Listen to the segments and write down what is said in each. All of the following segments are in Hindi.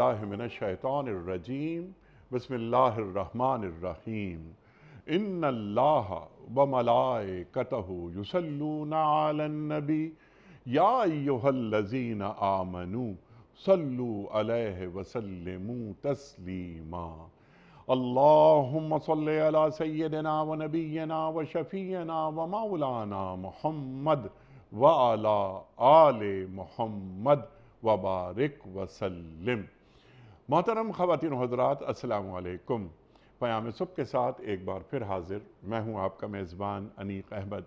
बिस्मिल्लाशैतानरजीम बसमीम इन अल्लाह व मलाए कतहु युसल्लूनबी याजीन आमनु सल्लु अलैहि वसल्लम तस्लीमा अल्लाहुम्म सल्लि अला सय्यदना व नबीना व शफीना व मौलाना मोहम्मद व अला आले मोहम्मद वबारक वसल्लम मोहतरम खातिन हजरात असलकम प्याम सब के साथ एक बार फिर हाजिर मैं हूँ आपका मेज़बान अनीक अहमद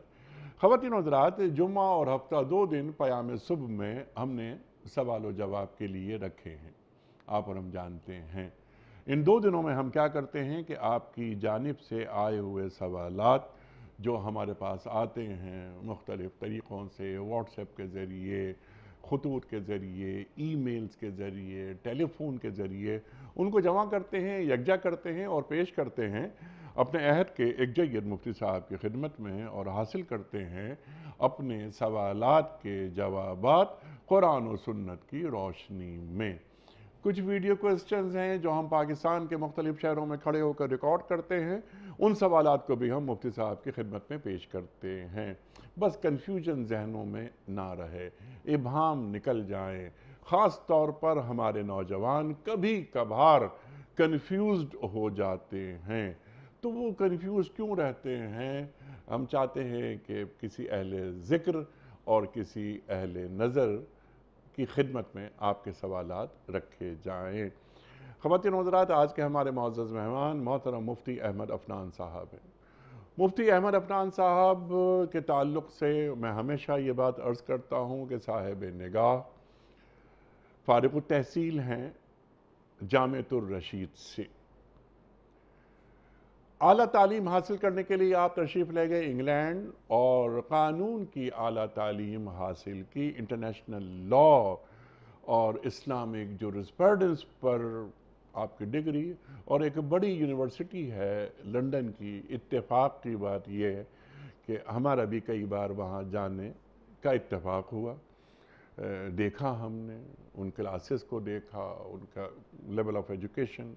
खातिन हजरात जुम्मा और हफ्ता दो दिन प्याम सुबह में हमने सवाल जवाब के लिए रखे हैं आप और हम जानते हैं इन दो दिनों में हम क्या करते हैं कि आपकी जानब से आए हुए सवालत जो हमारे पास आते हैं मुख्तलिफ़ तरीक़ों से व्हाट्सएप के ज़रिए खतूत के ज़रिए ईमेल्स के ज़रिए टेलीफोन के ज़रिए उनको जमा करते हैं यकजा करते हैं और पेश करते हैं अपने अहद के एक मुफ्ती साहब की खिदमत में और हासिल करते हैं अपने सवालात के जवाब कुरान और सुन्नत की रोशनी में कुछ वीडियो क्वेश्चन हैं जो हम पाकिस्तान के मुख्तलिफ शहरों में खड़े होकर रिकॉर्ड करते हैं उन सवाल को भी हम मुफ्ती साहब की खिदमत में पेश करते हैं बस कन्फ्यूजन जहनों में ना रहे इबाम निकल जाएँ ख़ास तौर पर हमारे नौजवान कभी कभार कन्फ्यूज हो जाते हैं तो वो कन्फ्यूज क्यों रहते हैं हम चाहते हैं कि किसी अहल ज़िक्र और किसी अहल नज़र की खिदमत में आपके सवाल रखे जाएँ ख़वान हजरात आज के हमारे मोज़ मेहमान मोहतरम मुफ्ती अहमद अफनान साहब हैं मुफ्ती अहमद अफनान साहब के ताल्लुक से मैं हमेशा ये बात अर्ज़ करता हूँ कि साहेब निगाह फ़ारग तहसील हैं जामतुलरशीद से अली तालीम हासिल करने के लिए आप तशरीफ़ ले गए इंग्लैंड और कानून की अली तालीम हासिल की इंटरनेशनल लॉ और इस्लामिक जोरिस्पर्डेंस पर आपकी डिग्री और एक बड़ी यूनिवर्सिटी है लंदन की इत्तेफाक की बात यह है कि हमारा भी कई बार वहाँ जाने का इत्तेफाक हुआ देखा हमने उन क्लासेस को देखा उनका लेवल ऑफ एजुकेशन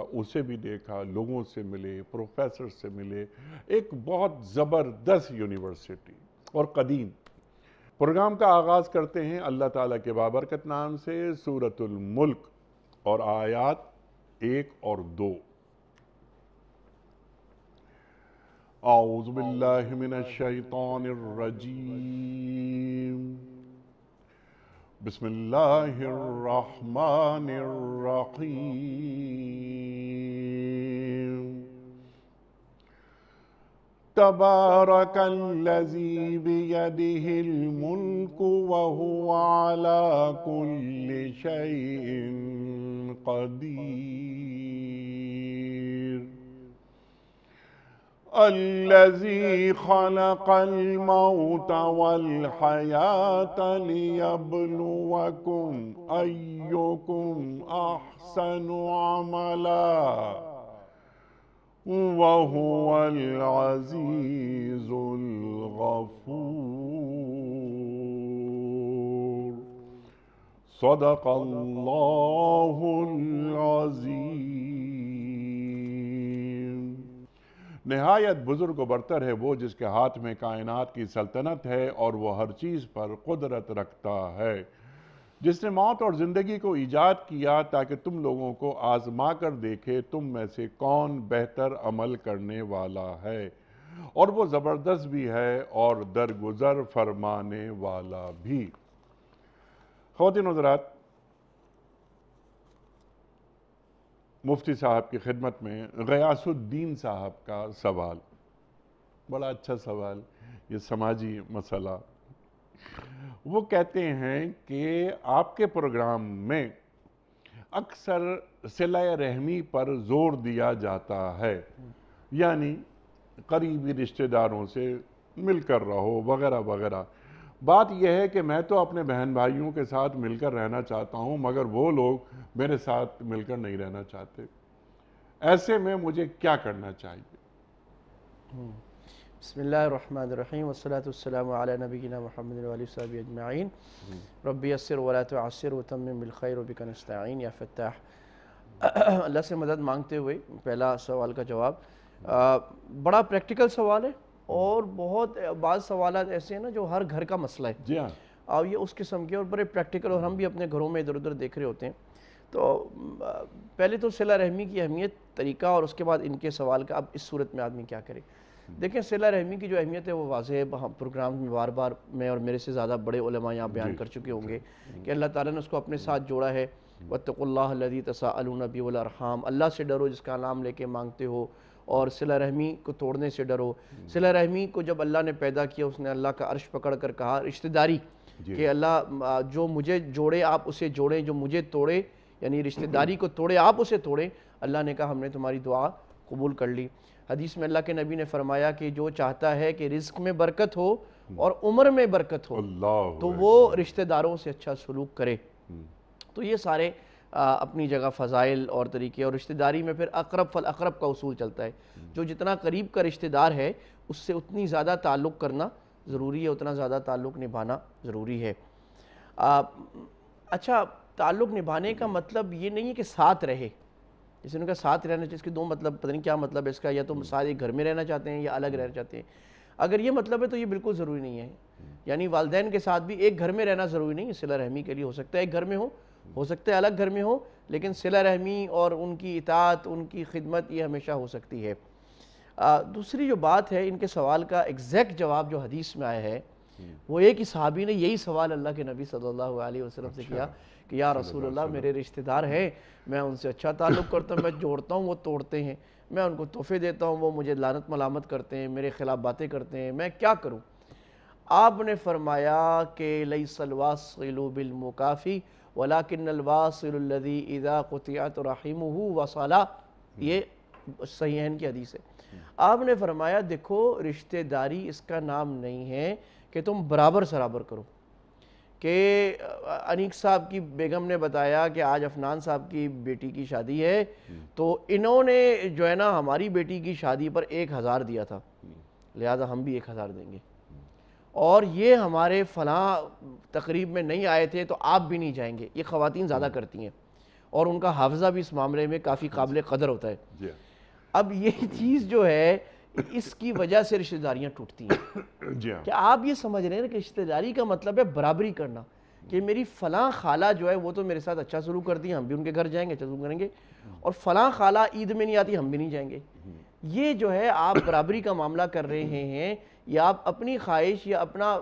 उसे भी देखा लोगों से मिले प्रोफेसर से मिले एक बहुत ज़बरदस्त यूनिवर्सिटी और कदीम प्रोग्राम का आगाज़ करते हैं अल्लाह ताला के बाबरकत नाम से सूरतुल मुल्क और आयात एक और दो आउज़बिल्लिमिनशैतानरजीम بسم الله الرحمن الرحيم تبارك الذي بيده الملك وهو على كل شيء قدير الذي خلق الموت والحياة ليبلوكم أيكم أحسن عملا وهو العزيز الغفور صدق الله العزيز नहायत बुज़ुर्ग बरतर है वो जिसके हाथ में कायनात की सल्तनत है और वो हर चीज़ पर कुदरत रखता है जिसने मौत और ज़िंदगी को ईजाद किया ताकि तुम लोगों को आजमा कर देखे तुम में से कौन बेहतर अमल करने वाला है और वो ज़बरदस्त भी है और दरगुजर फरमाने वाला भी खातिन हजरात मुफ्ती साहब की खिदमत में गयासुद्दीन साहब का सवाल बड़ा अच्छा सवाल ये समाजी मसला वो कहते हैं कि आपके प्रोग्राम में अक्सर सिला रहमी पर ज़ोर दिया जाता है यानी करीबी रिश्तेदारों से मिलकर रहो वगैरह वगैरह बात यह है कि मैं तो अपने बहन भाइयों के साथ मिलकर रहना चाहता हूँ मगर वो लोग मेरे साथ मिलकर नहीं रहना चाहते ऐसे में मुझे क्या करना चाहिए हम्म। बसमीम वसलातम नबीना महमद हम्म। या फ़तः अल्लाह से मदद मांगते हुए पहला सवाल का जवाब हम्म। बड़ा प्रैक्टिकल सवाल है और बहुत बाद सवाल ऐसे हैं ना जो हर घर का मसला है जी हाँ और ये उस किस्म के और बड़े प्रैक्टिकल और हम भी अपने घरों में इधर उधर देख रहे होते हैं तो पहले तो सिला रहमी की अहमियत तरीका और उसके बाद इनके सवाल का अब इस सूरत में आदमी क्या करे हम्म। देखें सिला रहमी की जो अहमियत है वो वाज है प्रोग्राम में बार बार मैं और मेरे से ज़्यादा बड़े यहाँ बयान कर चुके होंगे हम्म। कि अल्लाह ताला ने उसको अपने साथ हम्म। जोड़ा है वतक़ल्लादी तसाअलनबी वरहम अल्लाह से डरो जिसका नाम लेके मांगते हो और सिला रहमी को तोड़ने से डरो सिला रहमी को जब अल्लाह ने पैदा किया उसने अल्लाह का अर्श पकड़ कर कहा रिश्तेदारी कि अल्लाह जो मुझे जोड़े आप उसे जोड़ें जो मुझे तोड़े यानी रिश्तेदारी को तोड़े आप उसे तोड़ें अल्लाह ने कहा हमने तुम्हारी दुआ कबूल कर ली हदीस में अल्लाह के नबी ने फरमाया कि जो चाहता है कि रिस्क में बरकत हो हम्म। और उम्र में बरकत हो तो वो रिश्तेदारों से अच्छा सलूक करे हम्म। तो ये सारे अपनी जगह फ़ज़ाइल और तरीके और रिश्तेदारी में फिर अकरब फल अकरब का उसूल चलता है जो जितना करीब का रिश्तेदार है उससे उतनी ज़्यादा ताल्लुक़ करना ज़रूरी है उतना ज़्यादा ताल्लुक़ निभाना ज़रूरी है आ, अच्छा ताल्लुक़ निभाने का मतलब ये नहीं है कि साथ रहे जैसे उनका साथ रहना चाहिए इसके दो मतलब पता नहीं क्या मतलब है इसका या तो हम्म। साथ एक घर में रहना चाहते हैं या अलग रहना चाहते हैं अगर ये मतलब है तो ये बिल्कुल ज़रूरी नहीं है हम्म। यानी वालदेन के साथ भी एक घर में रहना ज़रूरी नहीं है सिला रहमी के लिए हो सकता है एक घर में हो हो सकता है अलग घर में हो लेकिन सिला रहमी और उनकी इतात उनकी खिदमत ये हमेशा हो सकती है आ, दूसरी जो बात है इनके सवाल का एग्जैक्ट जवाब जो हदीस में आया है हम्म। वो ये कि सहाबी ने यही सवाल अल्लाह के नबी सल्लल्लाहु अलैहि वसल्लम से अच्छा। किया कि या रसूल अल्लाह मेरे रिश्तेदार हैं मैं उनसे अच्छा ताल्लुक़ करता हूँ मैं जोड़ता हूँ वो तोड़ते हैं मैं उनको तोहफे देता हूँ वो मुझे लानत मलामत करते हैं मेरे ख़िलाफ़ बातें करते हैं मैं क्या करूँ आपने फरमाया कि लई मुकाफ़ी वलाकिनवासदी इज़ा क़ुतियात रहीम वसाला ये सहीहन की हदीस है आपने फरमाया देखो रिश्तेदारी इसका नाम नहीं है कि तुम बराबर शराबर करो कि अनीक साहब की बेगम ने बताया कि आज अफनान साहब की बेटी की शादी है तो इन्होंने जो है ना हमारी बेटी की शादी पर एक हज़ार दिया था लिहाजा हम भी एक हज़ार देंगे और ये हमारे फलाँ तकरीब में नहीं आए थे तो आप भी नहीं जाएंगे ये ख़वान ज़्यादा हम्म। करती हैं और उनका हाफजा भी इस मामले में काफ़ी काबिल कदर होता है अब ये चीज़ जो है इसकी वजह से रिश्तेदारियाँ टूटती हैं हाँ। क्या आप ये समझ रहे हैं कि रिश्तेदारी का मतलब है बराबरी करना कि मेरी फ़लाँ खाला जो है वो तो मेरे साथ अच्छा शुरू करती है हम भी उनके घर जाएंगे अच्छा शुरू करेंगे हम्म। और फ़लाँ खाला ईद में नहीं आती हम भी नहीं जाएंगे हम्म। ये जो है आप बराबरी का मामला कर रहे हैं या आप अपनी ख्वाहिश या अपना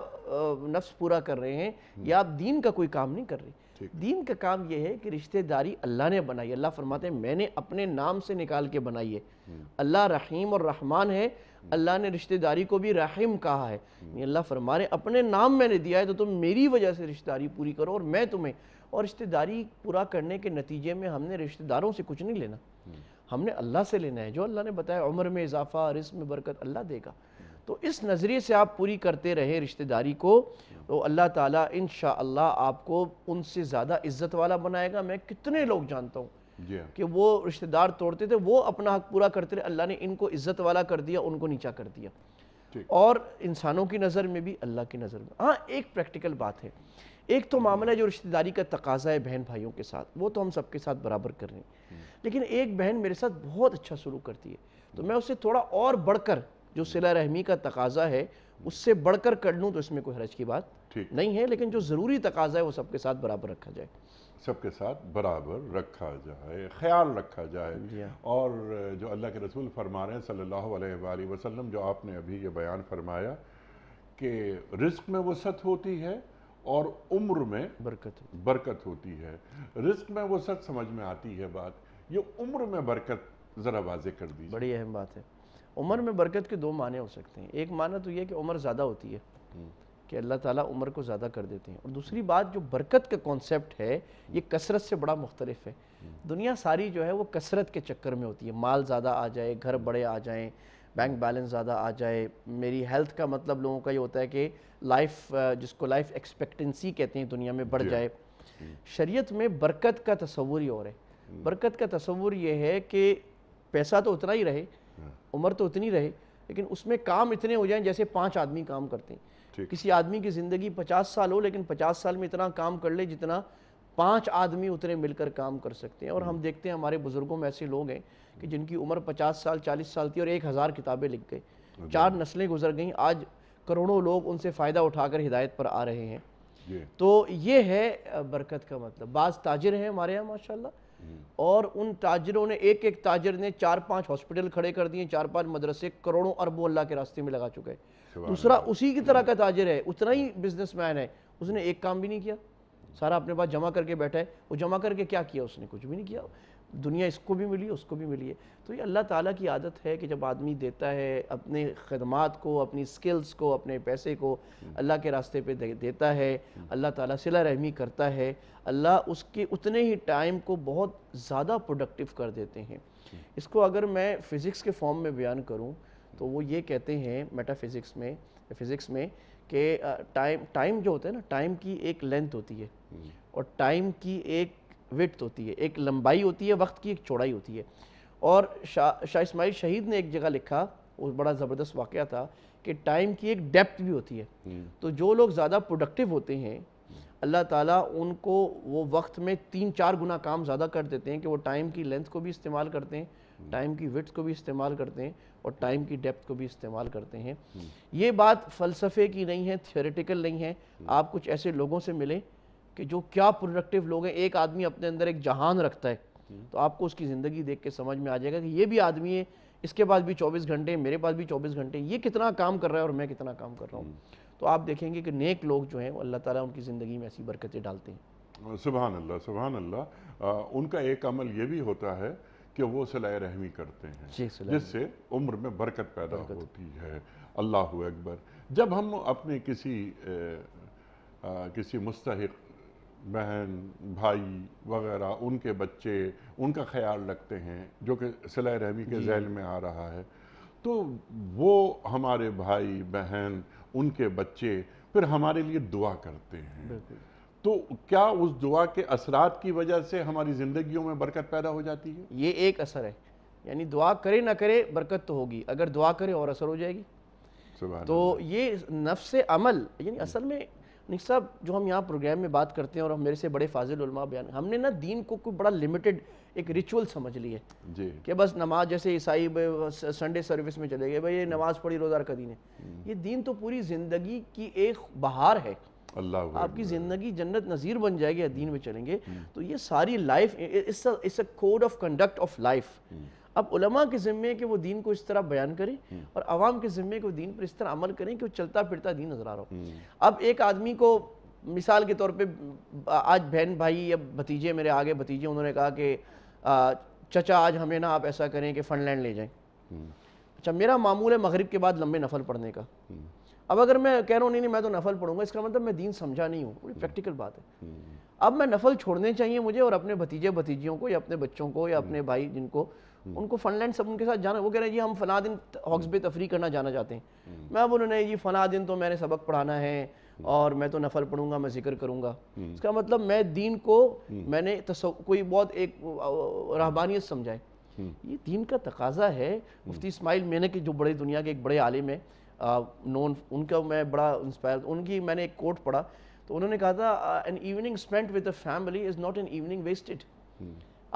नफ्स पूरा कर रहे हैं हम्म। या आप दीन का कोई काम नहीं कर रहे दीन का काम यह है कि रिश्तेदारी अल्लाह ने बनाई अल्लाह फरमाते हैं मैंने अपने नाम से निकाल के बनाई है हम्म। अल्लाह रहीम और रहमान है हम्म। अल्लाह ने रिश्तेदारी को भी रहीम कहा है अल्लाह फरमा रहे अपने नाम मैंने दिया है तो तुम मेरी वजह से रिश्तेदारी पूरी करो और मैं तुम्हें और रिश्तेदारी पूरा करने के नतीजे में हमने रिश्तेदारों से कुछ नहीं लेना हमने अल्लाह से लेना है जो अल्लाह ने बताया उम्र में इजाफा रिस्म में बरकत अल्लाह देगा तो इस नज़रिए से आप पूरी करते रहें रिश्तेदारी को तो अल्लाह ताला इन आपको उनसे ज़्यादा इज़्ज़त वाला बनाएगा मैं कितने लोग जानता हूँ कि वो रिश्तेदार तोड़ते थे वो अपना हक पूरा करते रहे अल्लाह ने इनको इज़्ज़त वाला कर दिया उनको नीचा कर दिया और इंसानों की नज़र में भी अल्लाह की नज़र में हाँ एक प्रैक्टिकल बात है एक तो मामला है जो रिश्तेदारी का तकाजा है बहन भाइयों के साथ वो तो हम सबके साथ बराबर कर रहे हैं हम्म। लेकिन एक बहन मेरे साथ बहुत अच्छा शुरू करती है तो मैं उससे थोड़ा और बढ़कर जो सिला रहमी का तकाजा है उससे बढ़कर कर लूँ तो इसमें कोई हरज की बात नहीं है लेकिन जो ज़रूरी तकाजा है वो सबके साथ बराबर रखा जाए सबके साथ बराबर रखा जाए ख्याल रखा जाए हाँ। और जो अल्लाह के रसूल फरमा रहे हैं सल्लल्लाहु अलैहि वसल्लम जो आपने अभी ये बयान फरमाया कि रिस्क में वसत होती है और उम्र में बरकत बरकत होती है रिस्क में वसत समझ में आती है बात ये उम्र में बरकत ज़रा वाजे कर दी बड़ी अहम बात है उम्र में बरकत के दो माने हो सकते हैं एक माना तो यह कि उम्र ज़्यादा होती है हम्म। कि अल्लाह ताला उम्र को ज़्यादा कर देते हैं और दूसरी बात जो बरकत का कॉन्सेप्ट है ये कसरत से बड़ा मुख्तलिफ है हम्म। दुनिया सारी जो है वो कसरत के चक्कर में होती है माल ज़्यादा आ जाए घर बड़े आ जाएँ बैंक बैलेंस ज़्यादा आ जाए मेरी हेल्थ का मतलब लोगों का ये होता है कि लाइफ जिसको लाइफ एक्सपेक्टेंसी कहते हैं दुनिया में बढ़ जाए हम्म। शरीयत में बरकत का तस्वूर ही और है बरकत का तस्वूर ये है कि पैसा तो उतना ही रहे हाँ। उम्र तो उतनी रहे लेकिन उसमें काम इतने हो जाएं जैसे पांच आदमी काम करते हैं किसी आदमी की ज़िंदगी पचास साल हो लेकिन पचास साल में इतना काम कर ले जितना पांच आदमी उतने मिलकर काम कर सकते हैं और हम हाँ। देखते हैं हमारे बुज़ुर्गों में ऐसे लोग हैं कि जिनकी उम्र पचास साल चालीस साल थी और एक हज़ार किताबें लिख गए चार नस्लें गुजर गई आज करोड़ों लोग उनसे फ़ायदा उठाकर हिदायत पर आ रहे हैं तो ये है बरकत का मतलब बाज़ ताजिर हैं हमारे यहाँ माशाल्लाह और उन ताजरों ने एक एक ताजर ने चार पांच हॉस्पिटल खड़े कर दिए चार पांच मदरसे करोड़ों अरबों अल्लाह के रास्ते में लगा चुके हैं दूसरा उसी की तरह का ताजर है उतना ही बिजनेसमैन है उसने एक काम भी नहीं किया सारा अपने पास जमा करके बैठा है वो जमा करके क्या किया उसने कुछ भी नहीं किया दुनिया इसको भी मिली उसको भी मिली है तो ये अल्लाह ताला की आदत है कि जब आदमी देता है अपने खदमात को अपनी स्किल्स को अपने पैसे को हम्म। अल्लाह के रास्ते पे दे, देता है हम्म। अल्लाह ताला सिला रहमी करता है अल्लाह उसके उतने ही टाइम को बहुत ज़्यादा प्रोडक्टिव कर देते हैं इसको अगर मैं फ़िज़िक्स के फॉर्म में बयान करूँ तो वो ये कहते हैं मेटाफिज़िक्स में फ़िज़िक्स में कि टाइम टाइम जो होता है ना टाइम की एक लेंथ होती है हम्म। और टाइम की एक विट होती है एक लंबाई होती है वक्त की एक चौड़ाई होती है और शाह शाह इसमाइल शहीद ने एक जगह लिखा वो बड़ा ज़बरदस्त वाक़ था कि टाइम की एक डेप्थ भी होती है हम्म। तो जो लोग ज़्यादा प्रोडक्टिव होते हैं अल्लाह ताला उनको वो वक्त में तीन चार गुना काम ज़्यादा कर देते हैं कि वो टाइम की लेंथ को भी इस्तेमाल करते हैं टाइम हम्म। की विट्स को भी इस्तेमाल करते हैं और टाइम की डेप्थ को भी इस्तेमाल करते हैं हम्म। ये बात फ़लसफ़े की नहीं है थियोरेटिकल नहीं है आप कुछ ऐसे लोगों से मिलें कि जो क्या प्रोडक्टिव लोग हैं एक आदमी अपने अंदर एक जहान रखता है तो आपको उसकी ज़िंदगी देख के समझ में आ जाएगा कि ये भी आदमी है इसके पास भी 24 घंटे मेरे पास भी 24 घंटे ये कितना काम कर रहा है और मैं कितना काम कर रहा हूँ हम्म। तो आप देखेंगे कि नेक लोग जो हैं वो अल्लाह ताला उनकी ज़िंदगी में ऐसी बरकतें डालते हैं सुबहान अल्लाह सुबहान अल्लाह उनका एक अमल ये भी होता है कि वो सिलाई रहमी करते हैं जिससे उम्र में बरकत पैदा बरकत। होती है अल्लाह अकबर जब हम अपने किसी आ, आ, किसी मुस्तक बहन भाई वगैरह उनके बच्चे उनका ख्याल रखते हैं जो कि सिलाई रहमी के जहल में आ रहा है तो वो हमारे भाई बहन उनके बच्चे फिर हमारे लिए दुआ करते हैं तो क्या उस दुआ के असरात की वजह से हमारी ज़िंदगियों में बरकत पैदा हो जाती है ये एक असर है यानी दुआ करे ना करे बरकत तो होगी अगर दुआ करे और असर हो जाएगी तो ये नफ्स अमल यानी असल में नहीं साहब जो हम यहाँ प्रोग्राम में बात करते हैं और हम मेरे से बड़े फाजिल उलमा बयान हमने ना दीन को कोई बड़ा लिमिटेड एक रिचुअल समझ ली जी कि बस नमाज जैसे ईसाई संडे सर्विस में चले गए भाई ये नमाज पढ़ी रोज़ा का दीन है हम्म। ये दीन तो पूरी ज़िंदगी की एक बहार है अल्लाह आपकी ज़िंदगी जन्नत नज़ीर बन जाएगी दीन में चलेंगे हम्म। तो ये सारी life it's it's a code of conduct of life अब उलमा के ज़िम्मे कि वो दीन को इस तरह बयान करें और अवाम के ज़िम्मे को दीन पर इस तरह अमल करें कि वो चलता फिरता दीन नज़र आ रहा हो हम्म। अब एक आदमी को मिसाल के तौर पर आज बहन भाई या भतीजे मेरे आगे भतीजे उन्होंने कहा कि चचा आज हमें ना आप ऐसा करें कि फंडलैंड ले जाए हम्म। अच्छा मेरा मामूल है मग़रब के बाद लंबे नफल पढ़ने का हम्म। अब अगर मैं कह रहा हूँ नहीं नहीं मैं तो नफल पढ़ूंगा इसका मतलब मैं दीन समझा नहीं हूँ बड़ी प्रैक्टिकल बात है अब मैं नफल छोड़ने चाहिए मुझे और अपने भतीजे भतीजियों को या अपने बच्चों को या अपने भाई जिनको हम्म। उनको फनलैंड सब उनके साथ जाना वो कह रहे हैं जी हम फला दिन हॉक्स बे तफरी करना जाना चाहते हैं हम्म। मैं बोलूँ नहीं जी फला दिन तो मैंने सबक पढ़ाना है हम्म। और मैं तो नफल पढ़ूंगा मैं जिक्र करूंगा इसका मतलब मैं दीन को मैंने कोई बहुत एक रहबानियत समझाए ये दीन का तकाजा है मुफ्ती इसमाइल मैंने के जो बड़े दुनिया के एक बड़े आलिम है नोन उनका मैं बड़ा इंस्पायर उनकी मैंने एक कोट पढ़ा तो उन्होंने कहा था an evening spent with family is not an evening wasted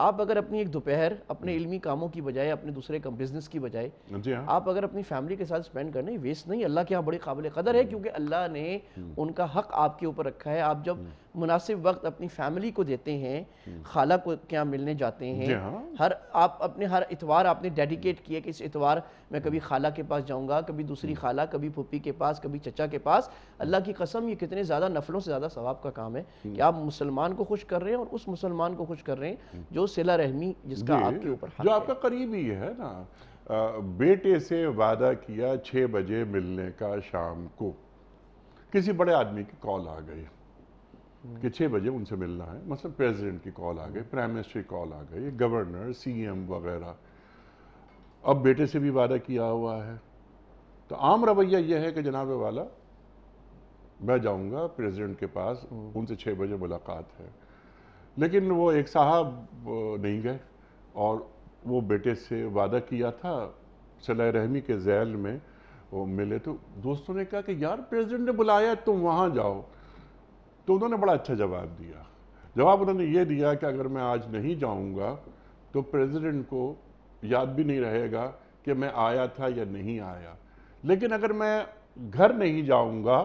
आप अगर अपनी एक दोपहर अपने हम्म। इल्मी कामों की बजाय अपने दूसरे का बिजनेस की बजाय हाँ, हाँ। आप अगर अपनी फैमिली के साथ स्पेंड करने वेस्ट नहीं अल्लाह के यहाँ बड़े काबिल कदर है हम्म। क्योंकि अल्लाह ने हम्म। उनका हक आपके ऊपर रखा है आप जब मुनासिब वक्त अपनी फैमिली को देते हैं हम्म। खाला को क्या मिलने जाते हैं हाँ। हर आप अपने हर इतवार आपने डेडिकेट किया कि इस इतवार मैं कभी खाला के पास जाऊंगा कभी दूसरी हम्म। खाला कभी पुप्पी के पास कभी चचा के पास अल्लाह की कसम ये कितने ज़्यादा नफलों से ज़्यादा सवाब का काम है हम्म। कि आप मुसलमान को खुश कर रहे हैं और उस मुसलमान को खुश कर रहे हैं जो सिला रहमी जिसका आपके ऊपर जो आपका करीबी है ना बेटे से वादा किया छः बजे मिलने का शाम को किसी बड़े आदमी की कॉल आ गई कि छः बजे उनसे मिलना है मतलब प्रेसिडेंट की कॉल आ गई प्राइम मिनिस्टर की कॉल आ गई गवर्नर सीएम वगैरह अब बेटे से भी वादा किया हुआ है तो आम रवैया यह है कि जनाब वाला मैं जाऊंगा प्रेसिडेंट के पास हम्म। उनसे छः बजे मुलाकात है लेकिन वो एक साहब नहीं गए और वो बेटे से वादा किया था सलाह रहमी के जैल में वो मिले तो दोस्तों ने कहा कि यार प्रेसिडेंट ने बुलाया तुम वहाँ जाओ तो उन्होंने बड़ा अच्छा जवाब दिया जवाब उन्होंने ये दिया कि अगर मैं आज नहीं जाऊँगा तो प्रेसिडेंट को याद भी नहीं रहेगा कि मैं आया था या नहीं आया लेकिन अगर मैं घर नहीं जाऊँगा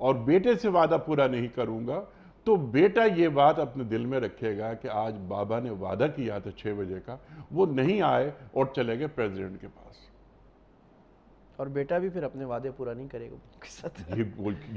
और बेटे से वादा पूरा नहीं करूँगा तो बेटा ये बात अपने दिल में रखेगा कि आज बाबा ने वादा किया था छः बजे का वो नहीं आए और चले गए प्रेसिडेंट के पास और बेटा भी फिर अपने वादे पूरा नहीं करेगा ये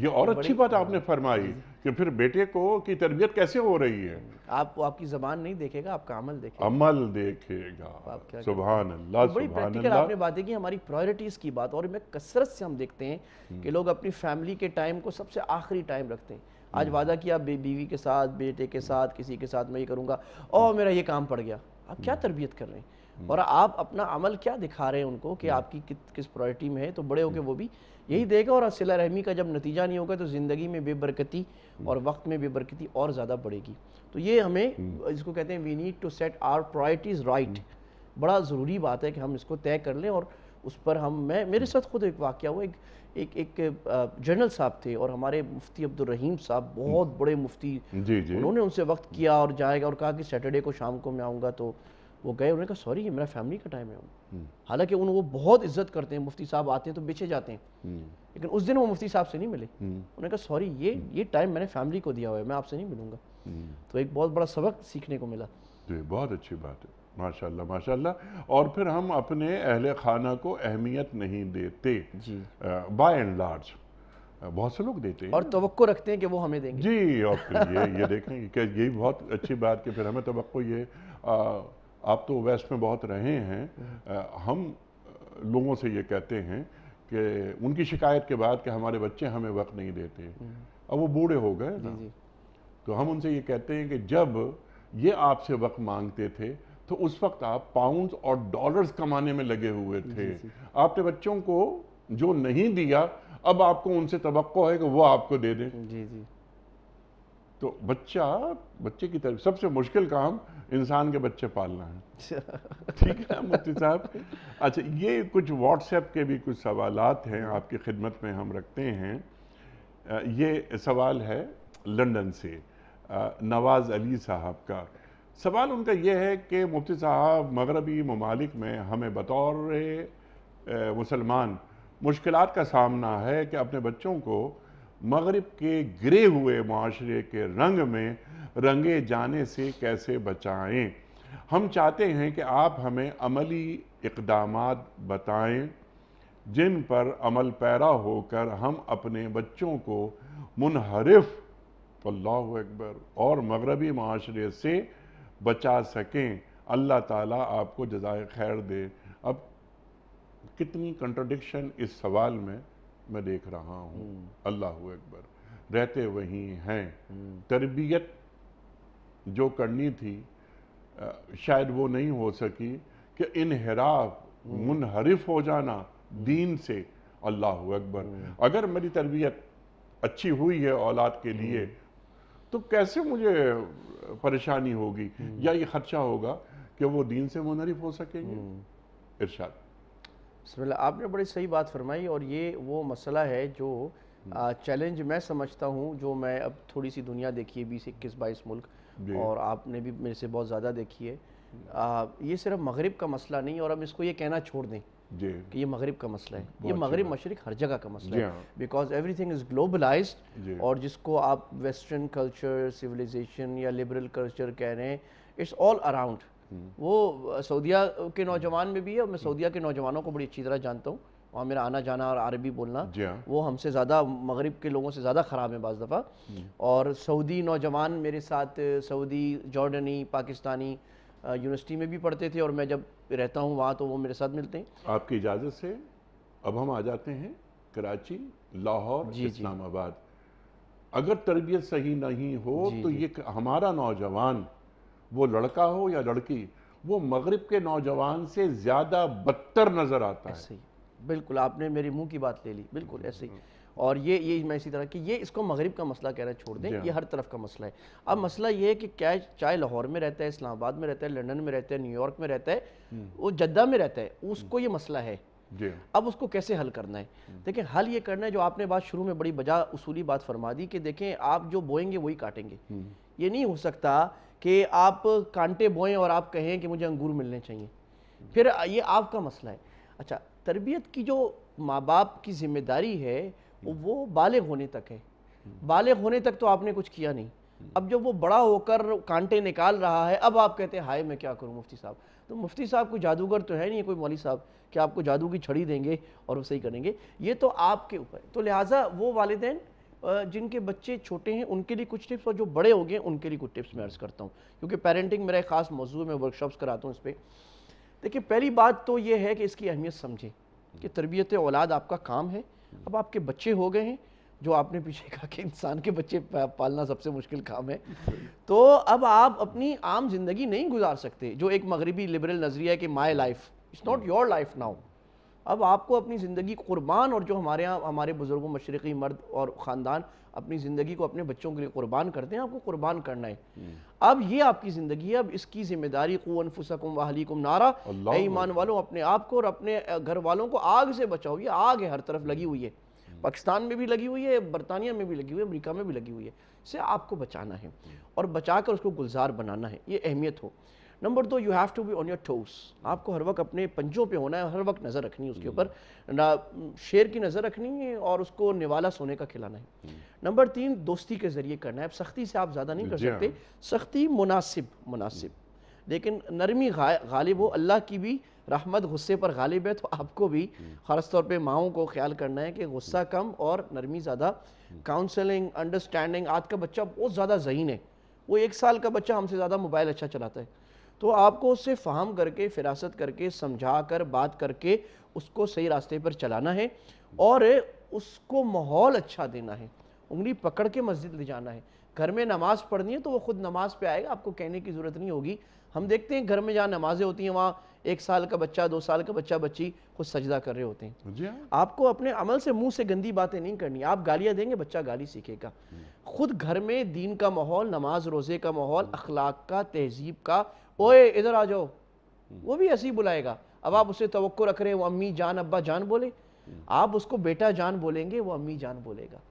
ये और अच्छी बात हाँ। आपने फरमाई कि फिर बेटे को की तरबियत कैसे हो रही है आप आपकी जबान नहीं देखेगा आपका अमल देखेगा अमल देखेगा तो सुबह अल्लाह तो बड़ी प्रैक्टिकल आपने बात की हमारी प्रायोरिटीज़ की बात और मैं कसरत से हम देखते हैं हम्म। कि लोग अपनी फैमिली के टाइम को सबसे आखिरी टाइम रखते हैं आज हम्म। वादा किया बीवी के साथ बेटे के साथ किसी के साथ मैं ये करूंगा और मेरा ये काम पड़ गया आप क्या हम्म। तरबियत कर रहे हैं हम्म। और आप अपना अमल क्या दिखा रहे हैं उनको कि हम्म। आपकी कि, किस प्रायोरिटी में है तो बड़े होके हम्म। वो भी यही देगा और सिला रहमी का जब नतीजा नहीं होगा तो ज़िंदगी में बेबरकती और वक्त में बेबरकती और ज़्यादा बढ़ेगी तो ये हमें इसको कहते हैं we need to set our priorities right बड़ा ज़रूरी बात है कि हम इसको तय कर लें और उस पर हम मैं मेरे साथ खुद एक वाक़ हुआ एक एक एक जनरल साहब थे और हमारे मुफ्ती अब्दुल रहीम साहब बहुत बड़े मुफ्ती जी जी उन्होंने उनसे वक्त किया और जाएगा और कहा कि सैटरडे को शाम को मैं आऊँगा तो वो गए उन्होंने कहा सॉरी ये मेरा फैमिली का टाइम है हम्म। हालांकि उन वो बहुत इज्जत करते हैं मुफ्ती साहब आते हैं तो बेचे जाते हैं हम्म। लेकिन उस दिन वो मुफ्ती साहब से नहीं मिले हम्म। उन्होंने कहा सॉरी ये ये टाइम मैंने फैमिली को दिया हुआ है मैं आपसे नहीं मिलूंगा तो एक बहुत बड़ा सबक सीखने को मिला जी बहुत अच्छी बात है माशाल्लाह माशाल्लाह और फिर हम अपने अहल खाना को अहमियत नहीं देते बाय एंड लार्ज बहुत से लोग देते हैं और तो रखते हैं कि वो हमें देंगे जी और ये ये देखें कि यही बहुत अच्छी बात कि फिर हमें तो ये आ, आप तो वेस्ट में बहुत रहे हैं हम्म। हम लोगों से ये कहते हैं कि उनकी शिकायत के बाद कि हमारे बच्चे हमें वक्त नहीं देते हम्म। अब वो बूढ़े हो गए ना तो हम उनसे ये कहते हैं कि जब ये आपसे वक्त मांगते थे तो उस वक्त आप पाउंड और डॉलर्स कमाने में लगे हुए थे आपने बच्चों को जो नहीं दिया अब आपको उनसे तो है कि वो आपको दे दें जी जी तो बच्चा बच्चे की तरफ सबसे मुश्किल काम इंसान के बच्चे पालना है ठीक है मुफ्ती साहब अच्छा ये कुछ व्हाट्सएप के भी कुछ सवाल हैं आपकी खिदमत में हम रखते हैं ये सवाल है लंदन से नवाज़ अली साहब का सवाल उनका यह है कि मुफ्ती साहब मगरबी ममालिक में हमें बतौर मुसलमान मुश्किल का सामना है कि अपने बच्चों को मगरब के गिरे हुए माशरे के रंग में रंगे जाने से कैसे बचाएं हम चाहते हैं कि आप हमें अमली इकदाम बताएं जिन पर अमल पैरा होकर हम अपने बच्चों को मुनहरफ अल्लाह अकबर और मगरबी माशरे से बचा सकें अल्लाह ताला आपको जजाय खैर दे अब कितनी कंट्रोडिक्शन इस सवाल में मैं देख रहा हूँ हम्म। अल्लाह अकबर रहते वहीं हैं हम्म। तरबियत जो करनी थी शायद वो नहीं हो सकी कि इनहराफ हम्म। मुनहरफ हो जाना दीन से अल्लाह अकबर अगर मेरी तरबियत अच्छी हुई है औलाद के लिए तो कैसे मुझे परेशानी होगी या ये खर्चा होगा कि वो दीन से मुनहरफ हो सकेंगे इर्शाद बसमिल्ला आपने बड़ी सही बात फरमाई और ये वो मसला है जो चैलेंज हम्म। मैं समझता हूँ जो मैं अब थोड़ी सी दुनिया देखी है बीस इक्कीस बाईस मुल्क और आपने भी मेरे से बहुत ज़्यादा देखी है हम्म। आ, ये सिर्फ मगरब का मसला नहीं और हम इसको ये कहना छोड़ दें कि ये मगरब का मसला है ये मगरब मशरक हर जगह का मसला है because every thing is globalise और जिसको आप वेस्टर्न कल्चर सिविलाइजेशन या लिबरल कल्चर कह रहे हैं इट्स ऑल अराउंड वो सऊदिया के नौजवान में भी है और मैं सऊदिया के नौजवानों को बड़ी अच्छी तरह जानता हूँ वहाँ मेरा आना जाना और अरबी बोलना हाँ। वो हमसे ज़्यादा मगरब के लोगों से ज़्यादा ख़राब है बज़ दफ़ा और सऊदी नौजवान मेरे साथ सऊदी जॉर्डनी पाकिस्तानी यूनिवर्सिटी में भी पढ़ते थे और मैं जब रहता हूँ वहाँ तो वो मेरे साथ मिलते हैं आपकी इजाज़त से अब हम आ जाते हैं कराची लाहौर जी इस्लामाबाद अगर तरबियत सही नहीं हो तो ये हमारा नौजवान वो लड़का हो या लड़की वो मगरब के नौजवान से ज़्यादा बदतर नज़र आता है बिल्कुल आपने मेरे मुंह की बात ले ली बिल्कुल ऐसे ही और ये ये मैं इसी तरह कि ये इसको मगरब का मसला कहना छोड़ दें हाँ। ये हर तरफ का मसला है अब मसला ये है कि क्या चाहे लाहौर में रहता है इस्लामाबाद में रहता है लंदन में रहता है न्यूयॉर्क में रहता है हम्म। वो जद्दा में रहता है उसको ये मसला है अब उसको कैसे हल करना है हम्म। देखिए हल ये करना है जो आपने बात शुरू में बड़ी बजा उसूली बात फरमा दी कि देखें आप जो बोएंगे वही काटेंगे हम्म। ये नहीं हो सकता कि आप कांटे बोएं और आप कहें कि मुझे अंगूर मिलने चाहिए फिर ये आपका मसला है अच्छा तरबियत की जो माँ बाप की जिम्मेदारी है हम्म। वो बालग होने तक है बालग होने तक तो आपने कुछ किया नहीं अब जब वो बड़ा होकर कांटे निकाल रहा है अब आप कहते हैं हाय मैं क्या करूं मुफ्ती साहब तो मुफ्ती साहब को जादूगर तो है नहीं कोई मौली साहब कि आपको जादू की छड़ी देंगे और वो सही करेंगे ये तो आपके ऊपर तो लिहाजा वो वालदे जिनके बच्चे छोटे हैं उनके लिए कुछ टिप्स और जो बड़े हो गए उनके लिए कुछ टिप्स मैं अर्ज़ करता हूँ क्योंकि पेरेंटिंग मेरा एक ख़ास मौजूद मैं वर्कशॉप्स कराता हूँ इस पर देखिए पहली बात तो ये है कि इसकी अहमियत समझें कि हम्म। तरबियत औलाद आपका काम है अब आपके बच्चे हो गए हैं जो आपने पीछे कहा कि इंसान के बच्चे पालना सबसे मुश्किल काम है तो अब आप अपनी आम जिंदगी नहीं गुजार सकते जो एक मगरबी लिबरल नज़रिया है कि my life it's not your life now अब आपको अपनी ज़िंदगी कुर्बान और जो हमारे यहाँ हमारे बुज़ुर्गों मशरक़ी मर्द और ख़ानदान अपनी ज़िंदगी को अपने बच्चों के लिए कुर्बान करते हैं आपको कुर्बान करना है हम्म। अब ये आपकी ज़िंदगी है अब इसकी जिम्मेदारी कुन फुसकुम वहलीकुम नारा ईमान वालों अपने आप को और अपने घर वालों को आग से बचाओ ये आग है हर तरफ लगी हुई है पाकिस्तान में भी लगी हुई है बरतानिया में भी लगी हुई है अमरीका में भी लगी हुई है इसे आपको बचाना है और बचा कर उसको गुलजार बनाना है ये अहमियत हो नंबर दो you have to be on your toes आपको हर वक्त अपने पंजों पे होना है हर वक्त नज़र रखनी है उसके ऊपर हम्म। ना शेर की नज़र रखनी है और उसको निवाला सोने का खिलाना है नंबर हम्म। तीन दोस्ती के ज़रिए करना है सख्ती से आप ज़्यादा नहीं कर हाँ। सकते सख्ती मुनासिब मुनासिब लेकिन नरमी गालिब हो अल्लाह की भी रहमत गुस्से पर गालिब है तो आपको भी ख़ास तौर पे माओ को ख्याल करना है कि गुस्सा कम और नरमी ज़्यादा काउंसलिंग अंडरस्टैंडिंग आज का बच्चा बहुत ज़्यादा जहीन है वो एक साल का बच्चा हमसे ज़्यादा मोबाइल अच्छा चलाता है तो आपको उससे फाहम करके फिरासत करके समझा कर बात करके उसको सही रास्ते पर चलाना है और उसको माहौल अच्छा देना है उंगली पकड़ के मस्जिद ले जाना है घर में नमाज पढ़नी है तो वो खुद नमाज पे आएगा आपको कहने की ज़रूरत नहीं होगी हम देखते हैं घर में जहाँ नमाज़ें होती हैं वहाँ एक साल का बच्चा दो साल का बच्चा बच्ची खुद सजदा कर रहे होते हैं हाँ। आपको अपने अमल से मुंह से गंदी बातें नहीं करनी आप गालियां देंगे बच्चा गाली सीखेगा खुद घर में दीन का माहौल नमाज रोजे का माहौल अखलाक का तहजीब का ओए इधर आ जाओ वो भी ऐसे ही बुलाएगा अब आप उसे तो रख रहे हैं वो अम्मी जान अब्बा जान बोले आप उसको बेटा जान बोलेंगे वो अम्मी जान बोलेगा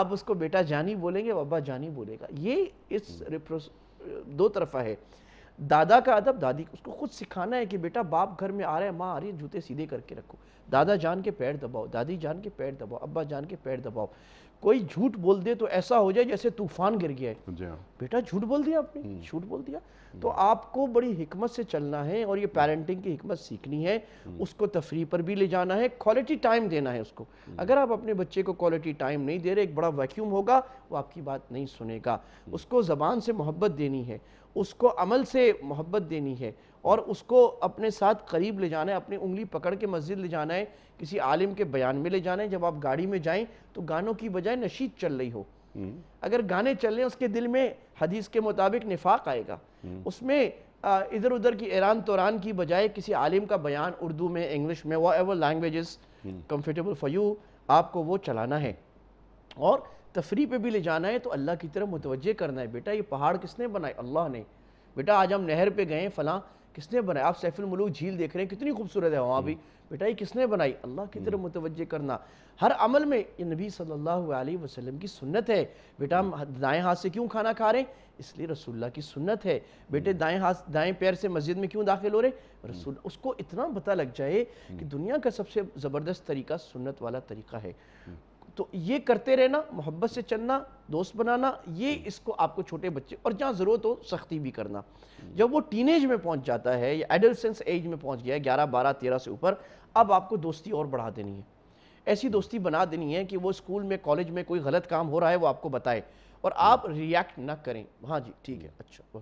आप उसको बेटा जानी बोलेंगे वो अब्बा जानी बोलेगा ये इस दो तरफा है दादा का अदब दादी उसको खुद सिखाना है कि बेटा बाप घर में आ रहा है माँ आ रही है जूते सीधे करके रखो दादा जान के पैर दबाओ दादी जान के पैर दबाओ अब्बा जान के पैर दबाओ कोई झूठ बोल दे तो ऐसा हो जाए जैसे तूफान गिर गया है हाँ। बेटा झूठ बोल दिया आपने हम्म। झूठ बोल दिया हम्म। तो आपको बड़ी हिकमत से चलना है और ये पेरेंटिंग की हिकमत सीखनी है हम्म। उसको तफरी पर भी ले जाना है क्वालिटी टाइम देना है उसको अगर आप अपने बच्चे को क्वालिटी टाइम नहीं दे रहे एक बड़ा वैक्यूम होगा वो आपकी बात नहीं सुनेगा उसको ज़बान से मोहब्बत देनी है उसको अमल से मोहब्बत देनी है और उसको अपने साथ करीब ले जाना है अपनी उंगली पकड़ के मस्जिद ले जाना है किसी आलिम के बयान में ले जाना है जब आप गाड़ी में जाएं तो गानों की बजाय नशीद चल रही हो हम्म। अगर गाने चल रहे उसके दिल में हदीस के मुताबिक निफाक आएगा हम्म। उसमें इधर उधर की ईरान तोरान की बजाय किसी आलिम का बयान उर्दू में इंग्लिश में वो ever language comfortable for you आपको वो चलाना है और तफरी पे भी ले जाना है तो अल्लाह की तरफ मुतवजह करना है बेटा ये पहाड़ किसने बनाए अल्लाह ने बेटा आज हम नहर पे गए फलां किसने बनाए आप सैफुलमलूक झील देख रहे हैं कितनी खूबसूरत है वहाँ भी हम्म। बेटा ये किसने बनाई अल्लाह की तरफ हम्म। मुतवजह करना हर अमल में ये नबी सल्लल्लाहु अलैहि वसल्लम की सुन्नत है बेटा हम हम्म। दाएं हाथ से क्यों खाना खा रहे हैं इसलिए रसुल्ला की सुन्नत है बेटे दाएं हाथ दाएं पैर से मस्जिद में क्यों दाखिल हो रहे रसूल उसको इतना पता लग जाए कि दुनिया का सबसे ज़बरदस्त तरीका सुन्नत वाला तरीका है तो ये करते रहना मोहब्बत से चलना दोस्त बनाना ये इसको आपको छोटे बच्चे और जहाँ ज़रूरत हो सख्ती भी करना जब वो टीनेज में पहुँच जाता है या एडल्सेंस एज में पहुँच गया है ग्यारह बारह तेरह से ऊपर अब आपको दोस्ती और बढ़ा देनी है ऐसी दोस्ती बना देनी है कि वो स्कूल में कॉलेज में कोई गलत काम हो रहा है वो आपको बताए और आप रिएक्ट ना करें हाँ जी ठीक है अच्छा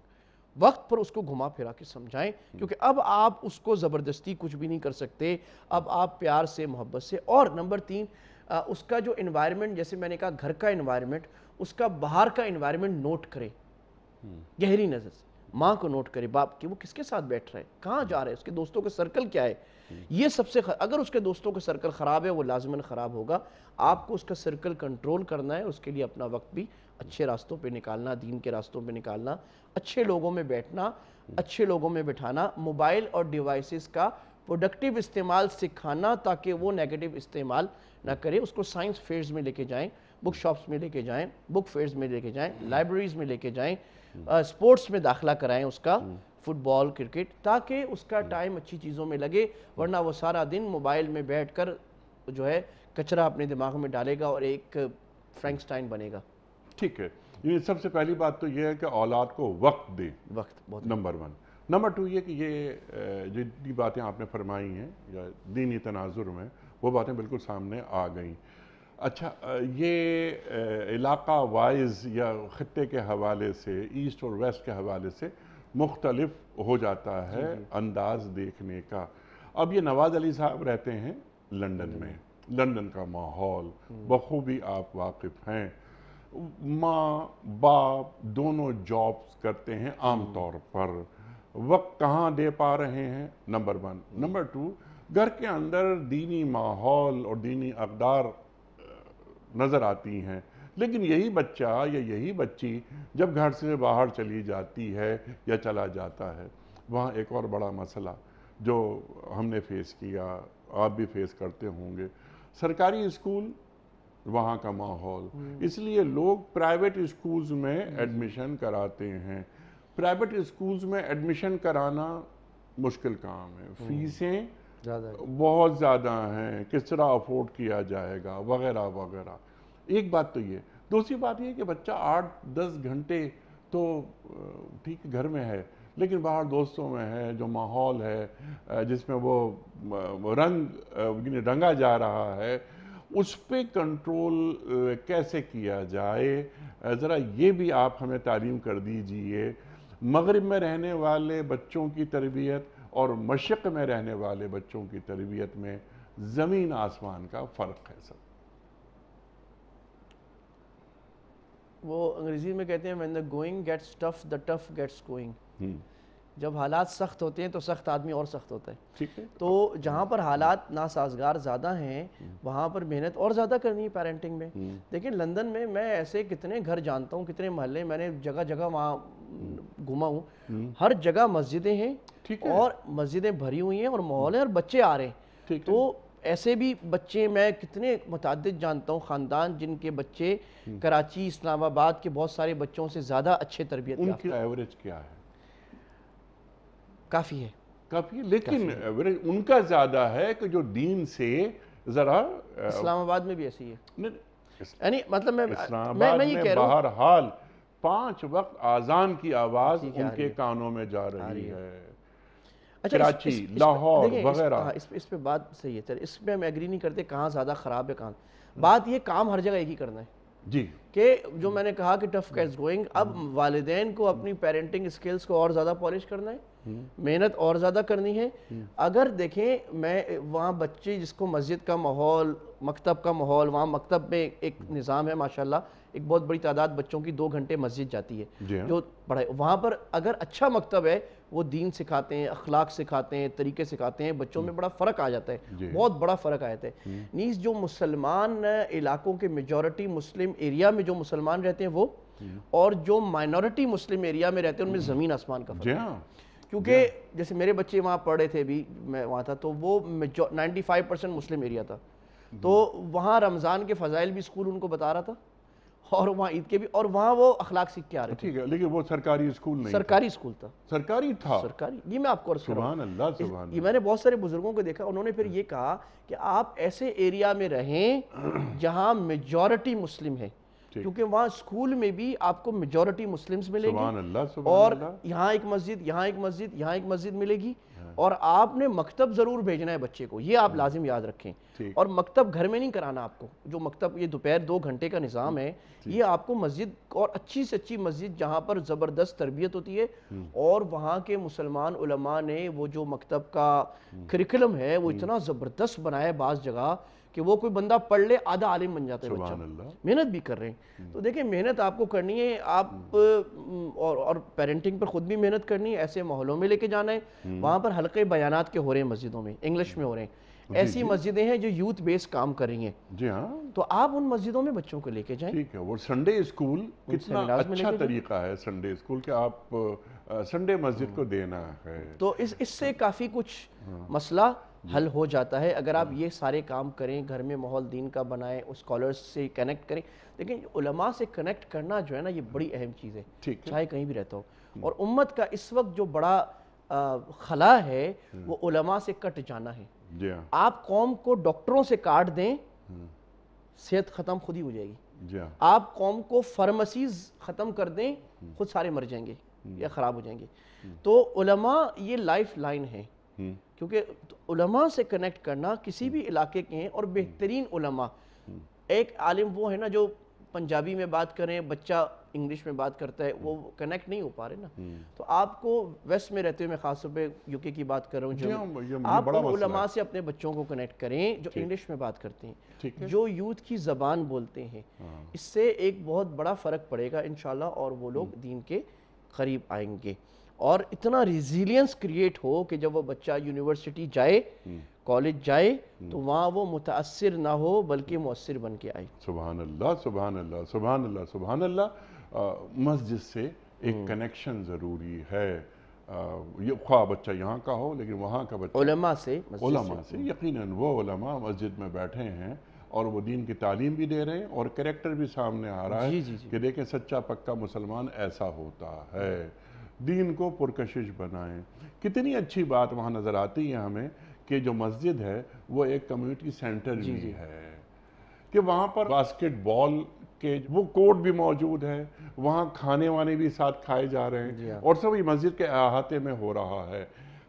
वक्त पर उसको घुमा फिरा के समझाएं क्योंकि अब आप उसको ज़बरदस्ती कुछ भी नहीं कर सकते अब आप प्यार से मोहब्बत से और नंबर तीन उसका जो इन्वायरमेंट जैसे मैंने कहा घर का इन्वायरमेंट उसका बाहर का इन्वायरमेंट नोट करे हम्म। गहरी नज़र से माँ को नोट करे बाप कि वो किसके साथ बैठ रहा है कहाँ जा रहा है उसके दोस्तों का सर्कल क्या है हम्म। ये सबसे खर... अगर उसके दोस्तों का सर्कल ख़राब है वो लाजमन ख़राब होगा आपको उसका सर्कल कंट्रोल करना है उसके लिए अपना वक्त भी अच्छे रास्तों पे निकालना दीन के रास्तों पे निकालना अच्छे लोगों में बैठना हम्म। अच्छे लोगों में बिठाना मोबाइल और डिवाइसेस का प्रोडक्टिव इस्तेमाल सिखाना ताकि वो नेगेटिव इस्तेमाल ना करें उसको साइंस फेयर्स में लेके जाएं बुक शॉप्स में लेके जाएं बुक फेयर्स में लेके जाएं लाइब्रेरीज में लेके जाएं स्पोर्ट्स हम्म। में दाखिला कराएं उसका फुटबॉल हम्म। क्रिकेट ताकि उसका टाइम हम्म। अच्छी चीज़ों में लगे वरना वो सारा दिन मोबाइल में बैठ कर जो है कचरा अपने दिमाग में डालेगा और एक फ्रेंकस्टाइन बनेगा ठीक है ये सबसे पहली बात तो ये है कि औलाद को वक्त दें वक्त बहुत नंबर वन नंबर टू ये कि ये जितनी बातें आपने फरमाई हैं या दीनी तनाजुर में वो बातें बिल्कुल सामने आ गई अच्छा ये इलाका वाइज या ख़त्े के हवाले से ईस्ट और वेस्ट के हवाले से मुख्तलफ हो जाता है अंदाज देखने का अब ये नवाज़ अली साहब रहते हैं लंदन में लंदन का माहौल हम्म। बखूबी आप वाकिफ़ हैं माँ बाप दोनों जॉब्स करते हैं आम तौर हम्म। पर वक्त कहाँ दे पा रहे हैं number one hmm. Number two घर के अंदर दीनी माहौल और दीनी अकदार नज़र आती हैं लेकिन यही बच्चा या यही बच्ची जब घर से बाहर चली जाती है या चला जाता है वहाँ एक और बड़ा मसला जो हमने फेस किया आप भी फेस करते होंगे सरकारी स्कूल वहाँ का माहौल हम्म। इसलिए लोग प्राइवेट स्कूल्स में हम्म। एडमिशन कराते हैं प्राइवेट स्कूल्स में एडमिशन कराना मुश्किल काम है हम्म। फीसें ज़्यादा बहुत ज़्यादा हैं किस तरह अफोर्ड किया जाएगा वगैरह वगैरह एक बात तो ये दूसरी बात ये कि बच्चा आठ दस घंटे तो ठीक घर में है लेकिन बाहर दोस्तों में है जो माहौल है जिसमें वो रंग रंगा जा रहा है उस पर कंट्रोल कैसे किया जाए ज़रा ये भी आप हमें तालीम कर दीजिए मगरब में रहने वाले बच्चों की तरबियत और मशक़ में रहने वाले बच्चों की तरबियत में ज़मीन आसमान का फ़र्क है सब वो अंग्रेज़ी में कहते हैं going gets tough the tough gets going जब हालात सख्त होते हैं तो सख्त आदमी और सख्त होता है ठीक है तो जहाँ पर हालात नासाजगार ज़्यादा हैं हम्म। वहाँ पर मेहनत और ज़्यादा करनी है पेरेंटिंग में देखिए हम्म। लंदन में मैं ऐसे कितने घर जानता हूँ कितने महल्ले मैंने जगह जगह वहाँ घुमा हूँ हम्म। हर जगह मस्जिदें हैं ठीक है और मस्जिदें भरी हुई हैं और माहौल है और बच्चे आ रहे हैं तो ऐसे भी बच्चे मैं कितने मुतद जानता हूँ ख़ानदान जिनके बच्चे हम्म। कराची इस्लामाबाद के बहुत सारे बच्चों से ज़्यादा अच्छे तरबियत उनकी एवरेज क्या है काफ़ी है काफ़ी है लेकिन काफी एवरेज उनका ज़्यादा है कि जो दीन से ज़रा इस्लामाबाद में भी ऐसी है यानी मतलब मैं मैं, मैं ये कह रहा हूँ हाल पांच वक्त आजान की आवाज उनके कानों में जा रही है अच्छा कराची लाहौर वगैरह हाँ, इस, इस पे बात सही है इसमें हम एग्री नहीं करते कहाँ ज़्यादा ख़राब है कहाँ बात ये काम हर जगह एक ही करना है जी जो मैंने कहा कि टफ गोइंग अब हम्म। वालदेन को अपनी पेरेंटिंग स्किल्स को और ज़्यादा पॉलिश करना है मेहनत और ज़्यादा करनी है हम्म। अगर देखें मैं वहाँ बच्चे जिसको मस्जिद का माहौल मकतब का माहौल वहाँ मकतब में एक हम्म। निज़ाम है माशाल्लाह एक बहुत बड़ी तादाद बच्चों की दो घंटे मस्जिद जाती है हाँ। जो पढ़ाई वहाँ पर अगर अच्छा मकतब है वो दीन सिखाते हैं अखलाक सिखाते हैं तरीके सिखाते हैं बच्चों में हम्म। बड़ा फ़र्क आ जाता है हाँ। बहुत बड़ा फ़र्क आ जाता है नीज़ जो मुसलमान इलाकों के मेजोरिटी मुस्लिम एरिया में जो मुसलमान रहते हैं वो और जो माइनॉरिटी मुस्लिम एरिया में रहते हैं उनमें ज़मीन आसमान का फ़र्क क्योंकि जैसे मेरे बच्चे वहाँ पढ़े थे भी मैं वहाँ था तो वो ninety five percent Muslim area था hmm. तो वहाँ रमज़ान के फ़जाइल भी स्कूल उनको बता रहा था और वहाँ ईद के भी और वहाँ वो अखलाक सीख के आ रहे ठीक है लेकिन वो सरकारी स्कूल नहीं सरकारी स्कूल था सरकारी था सरकारी ये मैं आपको ये मैंने बहुत सारे बुजुर्गों को देखा उन्होंने फिर hmm. ये कहा कि आप ऐसे एरिया में रहें जहाँ मेजॉरिटी मुस्लिम है क्योंकि वहाँ स्कूल में भी आपको मेजोरिटी मुस्लिम्स मिलेगी अल्लाह और यहाँ एक मस्जिद यहाँ एक मस्जिद यहाँ एक मस्जिद मिलेगी हाँ। और आपने मकतब ज़रूर भेजना है बच्चे को ये आप हाँ। लाजिम याद रखें और मकतब घर में नहीं कराना आपको जो मकतब ये दोपहर दो घंटे का निज़ाम है ये आपको मस्जिद और अच्छी से अच्छी मस्जिद जहाँ पर ज़बरदस्त तरबियत होती है हम्म। और वहाँ के मुसलमान उलमा ने वो जो मकतब का करिकुलम हम्म। है वो हम्म। इतना ज़बरदस्त बनाया है बाज़ जगह कि वो कोई बंदा पढ़ ले आधा आलिम बन जाता है बच्चा मेहनत भी कर रहे हैं हम्म। तो देखिए मेहनत आपको करनी है आप हम्म। हम्म, और और पेरेंटिंग पर खुद भी मेहनत करनी है ऐसे माहौलों में लेके जाना है वहाँ पर हल्के बयान के हो रहे हैं मस्जिदों में इंग्लिश में हो रहे हैं ऐसी मस्जिदें हैं जो यूथ बेस काम कर रही हैं जी हाँ तो आप उन मस्जिदों में बच्चों को लेके जाएं ठीक है वो संडे स्कूल कितना अच्छा तरीका है संडे स्कूल के आप संडे मस्जिद को हाँ। देना है तो इस इससे अच्छा। काफ़ी कुछ हाँ। मसला हल हम्म। हो जाता है अगर आप हम्म। ये सारे काम करें घर में माहौल दीन का बनाएं उस स्कॉलर्स से कनेक्ट करें लेकिन उलमा से कनेक्ट करना जो है ना ये हम्म। बड़ी अहम चीज़ है चाहे कहीं भी रहता हो और उम्मत का इस वक्त जो बड़ा आ, खला है वो उलमा से कट जाना है हाँ। आप कौम को डॉक्टरों से काट दें सेहत ख़त्म खुद ही हो जाएगी हाँ। आप कौम को फार्मसीज ख़त्म कर दें खुद सारे मर जाएंगे या ख़राब हो जाएंगे तो उलमा ये लाइफ लाइन है क्योंकि उलमा से कनेक्ट करना किसी भी इलाके के हैं और बेहतरीन उलमा एक आलिम वो है ना जो पंजाबी में बात करें बच्चा इंग्लिश में बात करता है वो कनेक्ट नहीं हो पा रहे ना तो आपको वेस्ट में रहते हुए मैं खासतौर पर यूके की बात कर रहा हूँ हाँ, आप उलमा से अपने बच्चों को कनेक्ट करें जो इंग्लिश में बात करते हैं जो यूथ की जबान बोलते हैं हाँ। इससे एक बहुत बड़ा फ़र्क पड़ेगा इन और वो लोग हम्म। दीन के करीब आएंगे और इतना रिजिलियंस क्रिएट हो कि जब वो बच्चा यूनिवर्सिटी जाए कॉलेज हम्म। जाए हम्म। तो वहाँ वो मुतासर ना हो बल्कि मौसर बन के आए सुबह अल्लाह सुबह अल्लाह सुबह अल्लाह सुबह अल्लाह मस्जिद से एक कनेक्शन हम्म। ज़रूरी है आ, ये ख्वा बच्चा यहाँ का हो लेकिन वहाँ का बच्चा से उलमा से, से यकीनन वो ओलमा मस्जिद में बैठे हैं और वो दीन की तालीम भी दे रहे हैं और करेक्टर भी सामने आ रहा है जी, जी। कि देखें सच्चा पक्का मुसलमान ऐसा होता है दीन को पुरकशिश बनाएं कितनी अच्छी बात वहाँ नज़र आती है हमें कि जो मस्जिद है वो एक कम्युनिटी सेंटर भी जी। है कि वहाँ पर बास्केटबॉल के वो कोर्ट भी मौजूद है वहाँ खाने वाने भी साथ खाए जा रहे हैं हाँ। और सब ये मस्जिद के अहाते में हो रहा है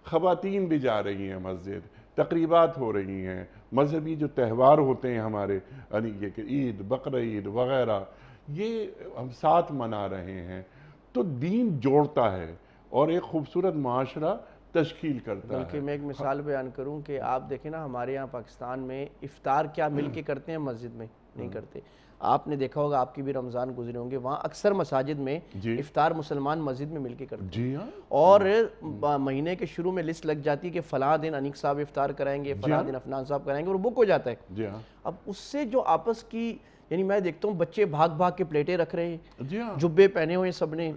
ख़वातीन भी जा रही हैं मस्जिद तकरीबात हो रही हैं मजहबी जो त्यौहार होते हैं हमारे यानी कि ईद बकर ईद वगैरह ये हम साथ मना रहे हैं तो दीन जोड़ता है और एक खूबसूरत माशरा तश्कील करता बल्कि है मैं एक मिसाल बयान करूँ कि आप देखें ना हमारे यहाँ पाकिस्तान में इफ्तार क्या हम्म। मिल के करते हैं मस्जिद में नहीं हम्म। करते आपने देखा होगा आपकी भी रमज़ान गुजरे होंगे वहाँ अक्सर मसाजिद में इफ्तार मुसलमान मस्जिद में मिलके करते जी हाँ और हम्म। महीने के शुरू में लिस्ट लग जाती है कि फ़ला दिन अनिक साहब इफ्तार कराएंगे फ़ला हाँ। दिन अफनान साहब कराएंगे और बुक हो जाता है जी हाँ। अब उससे जो आपस की यानी मैं देखता हूँ बच्चे भाग भाग के प्लेटें रख रहे हैं हाँ। जुब्बे पहने हुए सब ने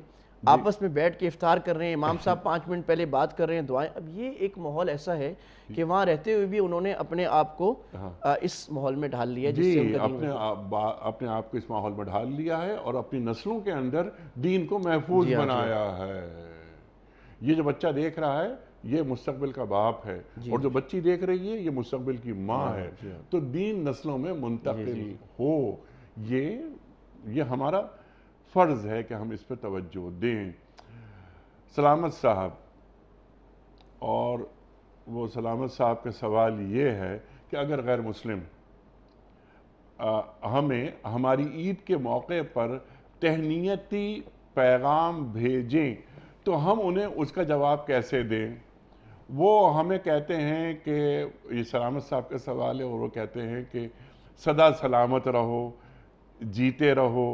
आपस में बैठ के इफ्तार कर रहे हैं इमाम साहब पाँच मिनट पहले बात कर रहे हैं दुआएं अब ये एक माहौल ऐसा है कि वहाँ रहते हुए भी उन्होंने अपने आप को हाँ। इस माहौल में ढाल लिया जी अपने आप, अपने आप को इस माहौल में ढाल लिया है और अपनी नस्लों के अंदर दीन को महफूज हाँ, हाँ। बनाया है ये जो बच्चा देख रहा है ये मुस्तबिल का बाप है और जो बच्ची देख रही है ये मुस्तबिल की माँ हाँ, है हाँ। तो दीन नस्लों में मुंतकिल हो ये ये हमारा फ़र्ज़ है कि हम इस पर तवज्जो दें सलामत साहब और वो सलामत साहब का सवाल ये है कि अगर गैर मुस्लिम आ, हमें हमारी ईद के मौके पर तहनीती पैगाम भेजें तो हम उन्हें उसका जवाब कैसे दें वो हमें कहते हैं कि ये सलामत साहब का सवाल है और वो कहते हैं कि सदा सलामत रहो जीते रहो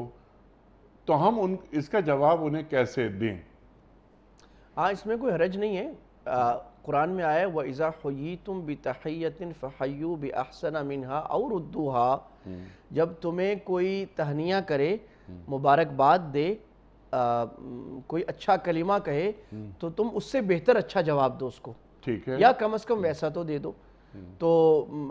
तो हम उन इसका जवाब उन्हें कैसे दें हाँ इसमें कोई हरज नहीं है कुरान में आया व इज़ा हुई तुम फ़हयू फ़हयु अहसना मिनहा और उद्दूहा हम्म। जब तुम्हें कोई तहनिया करे हम्म। मुबारकबाद दे आ, कोई अच्छा कलीमा कहे हम्म। तो तुम उससे बेहतर अच्छा जवाब दो उसको ठीक है या कम अज़ कम वैसा तो दे दो तो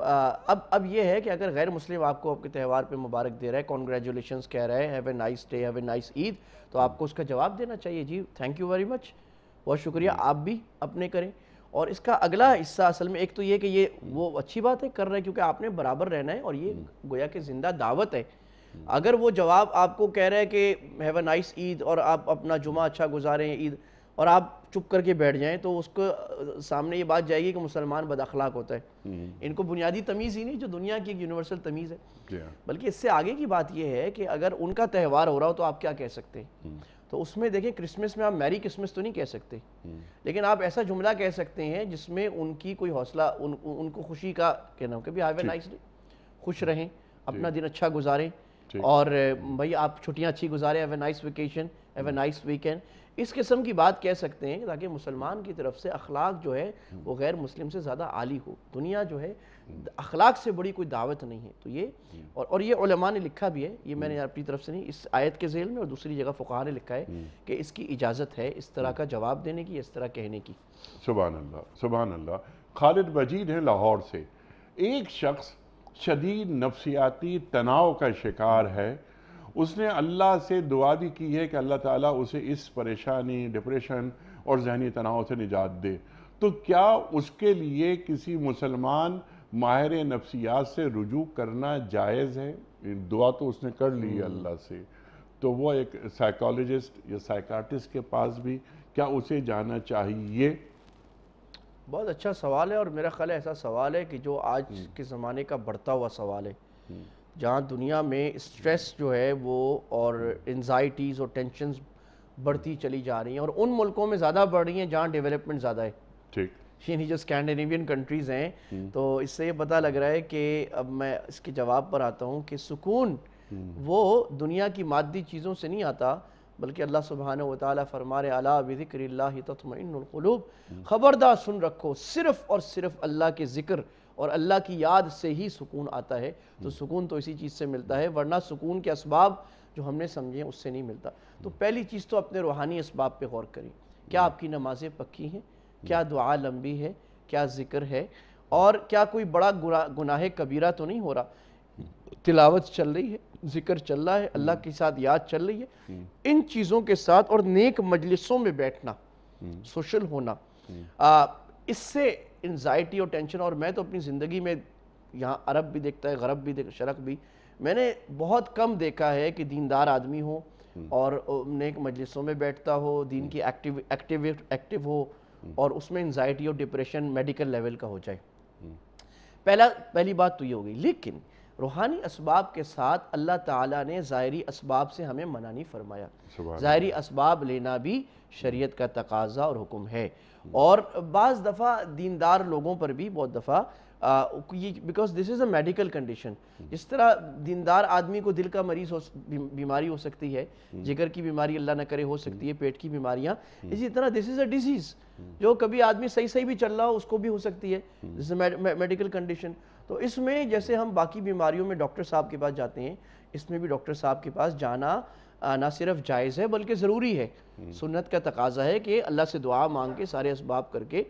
आ, अब अब ये है कि अगर गैर मुस्लिम आपको आपके त्यौहार पे मुबारक दे रहा है कॉन्ग्रेचुलेशन कह रहे हैं have a nice day have a nice Eid तो आपको उसका जवाब देना चाहिए जी थैंक यू वेरी मच बहुत शुक्रिया आप भी अपने करें और इसका अगला हिस्सा असल में एक तो ये कि ये वो अच्छी बात है कर रहे हैं क्योंकि आपने बराबर रहना है और ये हम्म। गोया कि जिंदा दावत है हम्म। अगर वो जवाब आपको कह रहा है कि हैव ए नाइस ईद और आप अपना जुमा अच्छा गुजारें ईद और आप चुप करके बैठ जाएं तो उसको सामने ये बात जाएगी कि मुसलमान बदखलाक होता है हम्म। इनको बुनियादी तमीज़ ही नहीं जो दुनिया की एक यूनिवर्सल तमीज़ है हाँ। बल्कि इससे आगे की बात यह है कि अगर उनका त्यौहार हो रहा हो तो आप क्या कह सकते हैं हम्म। तो उसमें देखें क्रिसमस में आप मैरी क्रिसमस तो नहीं कह सकते हम्म। लेकिन आप ऐसा जुमला कह सकते हैं जिसमें उनकी कोई हौसला उन, उनको खुशी का कहना हो कभी हैव नाइस डे खुश रहें अपना दिन अच्छा गुजारें और भाई आप छुट्टियाँ अच्छी गुजारें have nice vacation have nice weekend इस किस्म की बात कह सकते हैं ताकि मुसलमान की तरफ से अखलाक जो है वो गैर मुस्लिम से ज़्यादा आली हो दुनिया जो है अखलाक से बड़ी कोई दावत नहीं है तो ये और और ये उलमा ने लिखा भी है ये मैंने अपनी तरफ से नहीं इस आयत के जेल में और दूसरी जगह फ़ुका ने लिखा है कि इसकी इजाज़त है इस तरह का जवाब देने की इस तरह कहने की सुबह अल्लाह सुबह अल्लाह खालिद मजीद हैं लाहौर से एक शख्स शदीद नफसियाती तनाव का शिकार है उसने अल्लाह से दुआ भी की है कि अल्लाह ताला उसे इस परेशानी डिप्रेशन और जहनी तनाव से निजात दे तो क्या उसके लिए किसी मुसलमान माहिर नफ्सियात से रुजू करना जायज़ है दुआ तो उसने कर ली है हम्म। अल्लाह से तो वो एक साइकोलॉजिस्ट या साइकाटिस्ट के पास भी क्या उसे जाना चाहिए बहुत अच्छा सवाल है और मेरा ख्याल ऐसा सवाल है कि जो आज हम्म। के ज़माने का बढ़ता हुआ सवाल है हम्म। जहाँ दुनिया में स्ट्रेस जो है वो और एनजाइटीज और टेंशन बढ़ती चली जा रही हैं और उन मुल्कों में ज़्यादा बढ़ रही हैं जहाँ डेवलपमेंट ज़्यादा है ठीक यानी जो स्कैंडिनेवियन कंट्रीज़ हैं हम्म। तो इससे ये पता लग रहा है कि अब मैं इसके जवाब पर आता हूँ कि सुकून हम्म। वो दुनिया की मादी चीज़ों से नहीं आता बल्कि अल्लाह सुबहान वाली फरमा अला हम्म। ख़बरदार सुन रखो सिर्फ़ और सिर्फ़ अल्लाह के ज़िक्र और अल्लाह की याद से ही सुकून आता है तो हम्म। सुकून तो इसी चीज़ से मिलता है वरना सुकून के असबाब जो हमने समझे उससे नहीं मिलता तो हम्म। पहली चीज़ तो अपने रूहानी इसबाब पर गौर करें क्या हम्म। आपकी नमाजें पक्की हैं क्या दुआ लंबी है क्या जिक्र है और क्या कोई बड़ा गुना गुनाह कबीरा तो नहीं हो रहा तिलावत चल रही है जिक्र चल रहा है अल्लाह के साथ याद चल रही है इन चीज़ों के साथ और नेक मजलिसों में बैठना सोशल होना आ, इससे एनजाइटी और टेंशन और मैं तो अपनी ज़िंदगी में यहाँ अरब भी देखता है गरब भी देख शरक भी मैंने बहुत कम देखा है कि दीनदार आदमी हो हम्म। और नेक मजलिसों में बैठता हो दीन की एक्टिव एक्टिव एक्टिव हो हम्म। और उसमें एनजाइटी और डिप्रेशन मेडिकल लेवल का हो जाए हम्म। पहला पहली बात तो ये हो गई लेकिन रूहानी इसबाब के साथ अल्लाह ताला ने ज़ाहरी इसबाब से हमें मना नहीं फरमाया ज़ाहरी इसबाब लेना भी शरीयत का तकाजा और हुक्म है Hmm. और बाज़ दफ़ा दीनदार लोगों पर भी बहुत दफ़ा ये because this is a medical condition जिस तरह दीनदार आदमी को दिल का मरीज हो बीमारी हो सकती है hmm. जिगर की बीमारी अल्लाह ना करे हो hmm. सकती है पेट की बीमारियाँ इसी तरह दिस इज़ अ डिजीज़ जो कभी आदमी सही सही भी चल रहा हो उसको भी हो सकती है दिस इज़ मेडिकल कंडीशन तो इसमें जैसे हम बाकी बीमारियों में डॉक्टर साहब के पास जाते हैं इसमें भी डॉक्टर साहब के पास जाना ना सिर्फ जायज़ है बल्कि ज़रूरी है हम्म। सुन्नत का तकाजा है कि अल्लाह से दुआ मांग के सारे इसबाब करके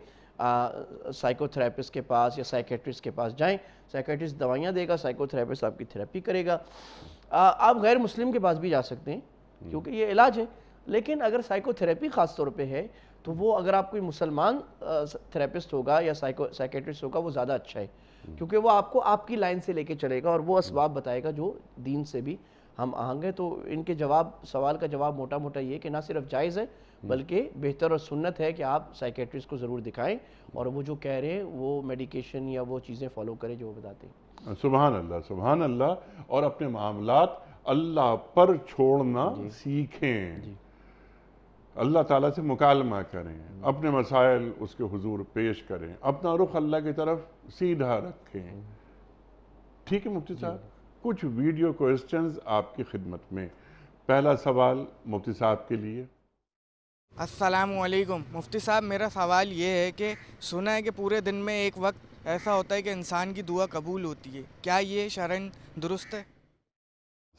साइकोथेरेपिस्ट के पास या साइकेट्रिस्ट के पास जाएँ साइकेट्रिस्ट दवाइयाँ देगा साइकोथेरेपिस्ट आपकी थेरेपी करेगा आ, आप गैर मुस्लिम के पास भी जा सकते हैं हम्म। क्योंकि ये इलाज है लेकिन अगर साइकोथेरेपी ख़ास तौर पे है तो वो अगर आप कोई मुसलमान थेरेपिस्ट होगा या साइको साइकेट्रिस्ट होगा वो ज़्यादा अच्छा है हम्म। क्योंकि वो आपको आपकी लाइन से लेके चलेगा और वो इसबाब बताएगा जो दीन से भी हम आएंगे तो इनके जवाब सवाल का जवाब मोटा मोटा ये कि ना सिर्फ जायज़ है हम्म। बल्कि बेहतर और सुन्नत है कि आप साइकेट्रिस्ट को ज़रूर दिखाएं और वो जो कह रहे हैं वो मेडिकेशन या वो चीज़ें फॉलो करें जो वो बताते हैं सुबह अल्लाह सुबहान अल्लाह और अपने मामला अल्लाह पर छोड़ना जी। सीखें अल्लाह ताला से मुकालमा करें अपने मसाइल उसके हुजूर पेश करें अपना रुख अल्लाह की तरफ सीधा रखें हम्म। ठीक है मुफ्ती साहब कुछ वीडियो क्वेश्चंस आपकी खिदमत में पहला सवाल मुफ्ती साहब के लिए वालेकुम मुफ्ती साहब मेरा सवाल ये है कि सुना है कि पूरे दिन में एक वक्त ऐसा होता है कि इंसान की दुआ कबूल होती है क्या ये शरण दुरुस्त है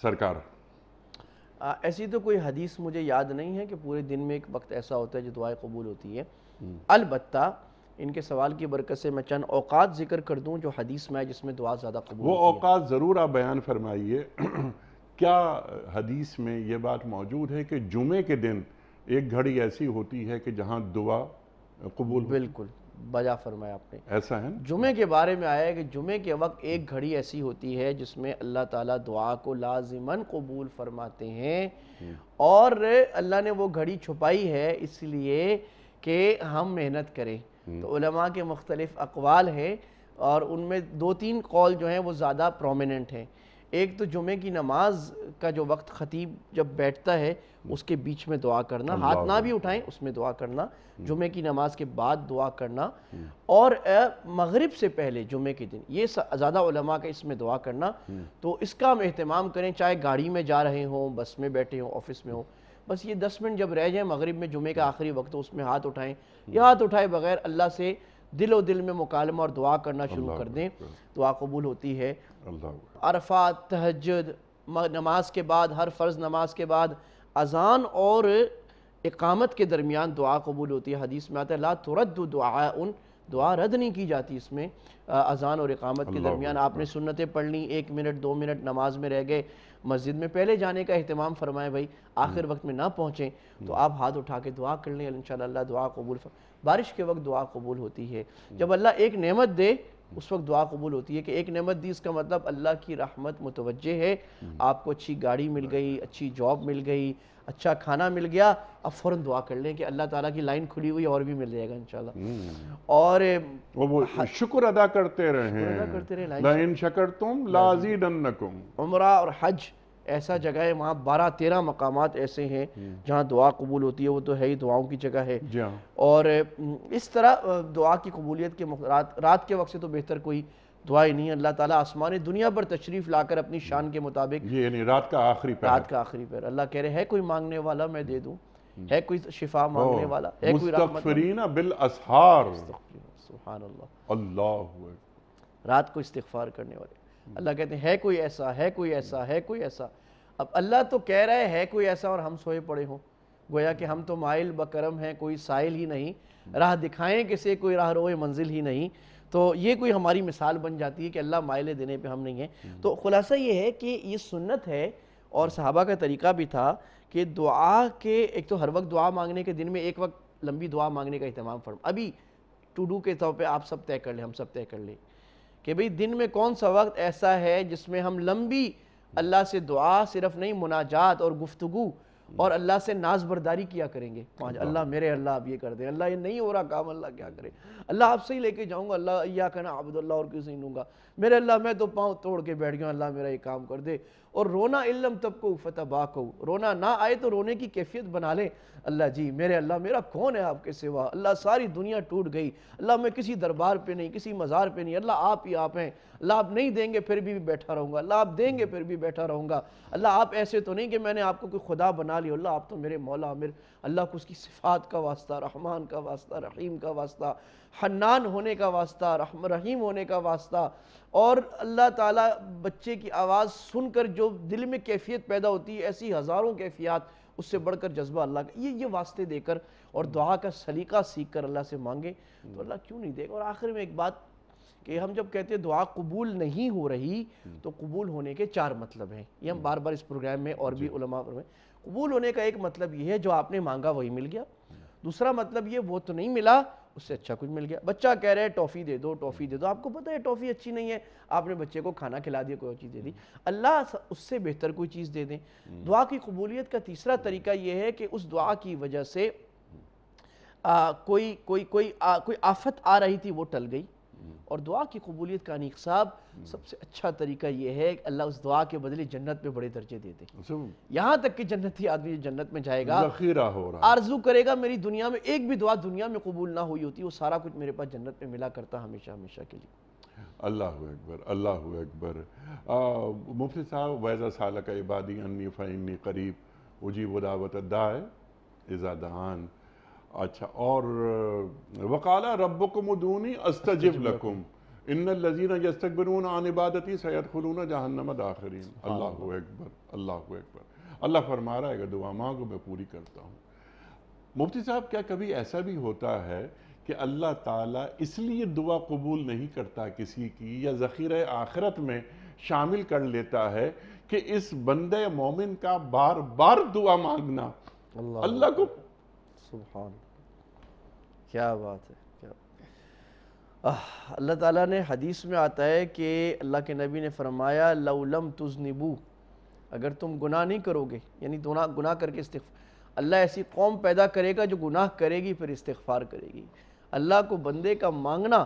सरकार आ, ऐसी तो कोई हदीस मुझे याद नहीं है कि पूरे दिन में एक वक्त ऐसा होता है जो दुआएं कबूल होती है हम्म। अलबत्ता इनके सवाल की बरकत से मैं चंद औकात जिक्र कर दूँ जो हदीस में है जिसमें दुआ ज़्यादा कबूल वो औकात ज़रूर आप बयान फरमाइए क्या हदीस में ये बात मौजूद है कि जुमे के दिन एक घड़ी ऐसी होती है कि जहाँ दुआ कबूल बिल्कुल बजा फरमाया आपने ऐसा है जुमे के बारे में आया है कि जुमे के वक्त एक घड़ी ऐसी होती है जिसमें अल्लाह ताला दुआ को लाजिमन कबूल फरमाते हैं हम्म। और अल्लाह ने वो घड़ी छुपाई है इसलिए कि हम मेहनत करें हम्म। तो के मुख्तलिफ अकवाल हैं और उनमें दो तीन कौल जो हैं वो ज़्यादा प्रोमिनेंट हैं एक तो जुमे की नमाज का जो वक्त खतीब जब बैठता है हम्म। उसके बीच में दुआ करना हाथ ना भी उठाएं उसमें दुआ करना हम्म। जुमे की नमाज के बाद दुआ करना और मगरिब से पहले जुमे के दिन ये ज़्यादा उलमा का इसमें दुआ करना तो इसका हम अहतमाम करें चाहे गाड़ी में जा रहे हों बस में बैठे हों ऑफिस में हों बस ये दस मिनट जब रह जाए मगरब में जुमे का हम्म। आखिरी वक्त हो उसमें हाथ उठाएं या हाथ उठाए बगैर अल्लाह से दिलो दिल में मुकालमा और दुआ करना शुरू कर दें दुआ कबूल होती है अरफा तहजद नमाज के बाद हर फ़र्ज़ नमाज के बाद अजान और इकामत के दरमियान दुआ कबूल होती है हदीस में आता है ला तुरद दुआ उन दुआ रद्द नहीं की जाती इसमें अजान और इकामत के दरमियान आपने सुन्नतें पढ़ ली एक मिनट दो मिनट नमाज में रह गए मस्जिद में पहले जाने का अहतमाम फरमाएं भाई आखिर हम्म। वक्त में ना पहुँचें तो हम्म। आप हाथ उठा के दुआ कर लें इन दुआ कबूल बारिश के वक्त दुआ कबूल होती है हम्म। जब अल्लाह एक नेमत दे उस वक्त दुआ कबूल होती है कि एक नेमत दी इसका मतलब अल्लाह की रहमत मुतवजह है आपको अच्छी गाड़ी मिल गई अच्छी जॉब मिल गई अच्छा खाना मिल गया अब फौरन दुआ कर लें कि अल्लाह ताला की लाइन खुली हुई और भी मिल जाएगा इंशाल्लाह हम्म। और वो हाँ, शुक्र अदा करते रहे उमरा और हज ऐसा जगह है वहाँ बारह तेरह मकाम ऐसे हैं हम्म। जहाँ दुआ कबूल होती है वो तो है ही दुआओं की जगह है हाँ। और इस तरह दुआ की कबूलियत के रात रात के वक्त से तो बेहतर कोई दुआ ही नहीं अल्लाह ताला आसमानी दुनिया पर तशरीफ़ लाकर अपनी शान के मुताबिक ये नहीं रात का आखिरी पैर रात का आखिरी पैर अल्लाह कह रहे हैं कोई मांगने वाला मैं दे दूँ है कोई शिफा मांगने वाला है कोई बिल असहार अल्लाह रात को इस्तफार करने वाले अल्लाह कहते हैं है कोई ऐसा है कोई ऐसा है कोई ऐसा अब अल्लाह तो कह रहा है, है कोई ऐसा और हम सोए पड़े हों गोया कि हम तो माइल बकरम हैं कोई साइल ही नहीं राह दिखाएं किसे कोई राह रोए मंजिल ही नहीं तो ये कोई हमारी मिसाल बन जाती है कि अल्लाह मायले देने पे हम नहीं हैं हम्म। तो खुलासा ये है कि ये सुन्नत है और सहाबा का तरीका भी था कि दुआ के एक तो हर वक्त दुआ मांगने के दिन में एक वक्त लंबी दुआ मांगने का अहतमाम फर्म अभी टू डू के तौर पर आप सब तय कर लें हम सब तय कर लें कि भाई दिन में कौन सा वक्त ऐसा है जिसमें हम लंबी अल्लाह से दुआ सिर्फ नहीं मुनाजात और गुफ्तु हम्म। और अल्लाह से नाज बरदारी किया करेंगे पाँच अल्लाह मेरे अल्लाह आप ये कर दें अल्लाह ये नहीं हो रहा काम अल्लाह क्या करे अल्लाह आपसे ही लेके जाऊँगा अल्लाह या कहना आबदुल्ला और किसी लूँगा मेरे अल्लाह मैं तो पाँव तोड़ के बैठ गया अल्लाह मेरा ये काम कर दे और रोना इलम तब को फतबा को रोना ना आए तो रोने की कैफियत बना लें अल्लाह जी मेरे अल्लाह मेरा कौन है आपके सिवा अल्लाह सारी दुनिया टूट गई अल्लाह मैं किसी दरबार पे नहीं किसी मज़ार पे नहीं अल्लाह आप ही आप हैं लाभ नहीं देंगे फिर भी बैठा रहूँगा लाभ देंगे फिर भी बैठा रहूँगा अल्लाह आप ऐसे तो नहीं कि मैंने आपको कोई खुदा बना लिया अल्लाह आप तो मेरे मौला मेरे अल्लाह को उसकी सिफात का वास्ता रहमान का वास्ता रहीम का वास्ता हन्नान होने का वास्ता रहम रहीम होने का वास्ता और अल्लाह ताला बच्चे की आवाज़ सुनकर जो दिल में कैफियत पैदा होती है ऐसी हज़ारों कैफियात उससे बढ़कर जज्बा अल्लाह का ये ये वास्ते देकर और दुआ का सलीका सीख कर अल्लाह से मांगे तो अल्लाह क्यों नहीं देगा और आखिर में एक बात कि हम जब कहते हैं दुआ कबूल नहीं हो रही हम्म। तो कबूल होने के चार मतलब हैं ये हम हम्म। बार बार इस प्रोग्राम में और भी में कबूल होने का एक मतलब ये है जो आपने मांगा वही मिल गया हम्म। दूसरा मतलब ये वो तो नहीं मिला उससे अच्छा कुछ मिल गया बच्चा कह रहा है टॉफ़ी दे दो टॉफ़ी दे दो आपको पता है टॉफ़ी अच्छी नहीं है आपने बच्चे को खाना खिला दिया कोई चीज़ दे दी अल्लाह उससे बेहतर कोई चीज़ दे दें दुआ की कबूलियत का तीसरा तरीका यह है कि उस दुआ की वजह से आ, कोई कोई कोई आ, कोई आफत आ रही थी वो टल गई और दुआ की कबूलियत का निकसाब सबसे अच्छा तरीका यह है कि अल्लाह उस दुआ के बदले जन्नत में बड़े दर्जे दे दे यहाँ तक कि जन्नती आदमी जन्नत में जाएगा हो रहा आरजू करेगा मेरी दुनिया में एक भी दुआ दुनिया में कबूल ना हुई होती वो सारा कुछ मेरे पास जन्नत में मिला करता हमेशा हमेशा के लिए अल्लाह अकबर अल्लाह अकबर मुफ्ती साहब वैज़ा साल का इबादी अन्नी फ़नी करीब उजीब उदावत दाए इज़ादान अच्छा और वकाला रबुकम दूनी अस्तजिब लकुम इन लजीन यस्तकबरून आन इबादती सैद खलून जहन्नम अल्लाह अकबर अल्लाह अकबर अल्लाह फरमा रहा है दुआ माँ को मैं पूरी करता हूँ मुफ्ती साहब क्या कभी ऐसा भी होता है कि अल्लाह ताला इसलिए दुआ कबूल नहीं करता किसी की या ज़ख़ीर आखरत में शामिल कर लेता है कि इस बंदे मोमिन का बार बार दुआ मांगना अल्लाह को सुबहान क्या बात है अल्लाह ताला ने हदीस में आता है कि अल्लाह के नबी ने फरमाया लवलम तुजनिबू अगर तुम गुनाह नहीं करोगे यानी गुना गुनाह करके इस्तफ अल्लाह ऐसी कौम पैदा करेगा जो गुनाह करेगी फिर इस्तफ़ार करेगी अल्लाह को बंदे का मांगना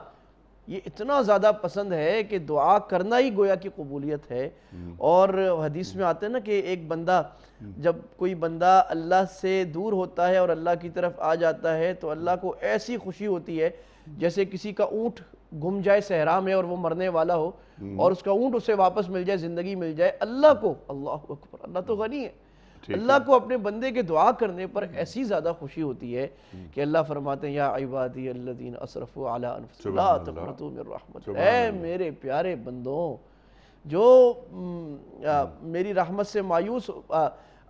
ये इतना ज़्यादा पसंद है कि दुआ करना ही गोया की कबूलियत है हम्म। और हदीस में आते हैं ना कि एक बंदा हम्म। जब कोई बंदा अल्लाह से दूर होता है और अल्लाह की तरफ आ जाता है तो अल्लाह को ऐसी खुशी होती है जैसे किसी का ऊँट घुम जाए सहरा में और वो मरने वाला हो हम्म। और उसका ऊँट उसे वापस मिल जाए ज़िंदगी मिल जाए अल्लाह को अल्लाह अकबर अल्लाह तो गनी है अल्लाह को अपने बंदे के दुआ करने पर हम्म। ऐसी ज़्यादा खुशी होती है हम्म। कि अल्लाह फरमाते हैं या इबादी रहमत ए मेरे प्यारे बंदों जो हम्म, मेरी रहमत से मायूस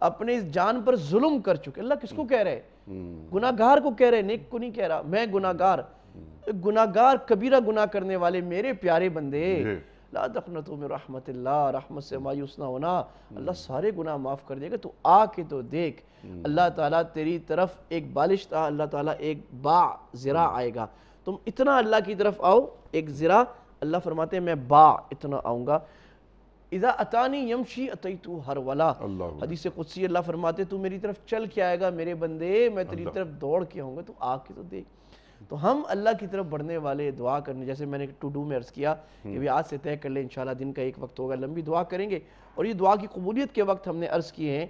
अपने जान पर जुल्म कर चुके अल्लाह किसको कह रहे हैं गुनागार को कह रहे नेक को नहीं कह रहा मैं गुनागार गुनागार कबीरा गुना करने वाले मेरे प्यारे बंदे ला रहमत रहमत से मायूस ना होना हम्म। अल्लाह सारे गुनाह माफ़ कर देगा तो आके तो देख हम्म। अल्लाह ताला तेरी तरफ एक बालिश था अल्लाह ताला एक बा ज़रा हम्म। आएगा तुम इतना अल्लाह की तरफ आओ एक ज़रा अल्लाह फरमाते मैं बा इतना आऊँगा अतानी यमशी अतई तू हर वाला हदीस कुदसी अल्लाह फरमाते तू मेरी तरफ चल के आएगा मेरे बंदे मैं तेरी तरफ दौड़ के आऊँगा तू आके तो देख तो हम अल्लाह की तरफ बढ़ने वाले दुआ करने जैसे मैंने टू डू में अर्ज़ किया कि भी आज से तय कर लें इन दिन का एक वक्त होगा लंबी दुआ करेंगे और ये दुआ की कबूलियत के वक्त हमने अर्ज़ किए हैं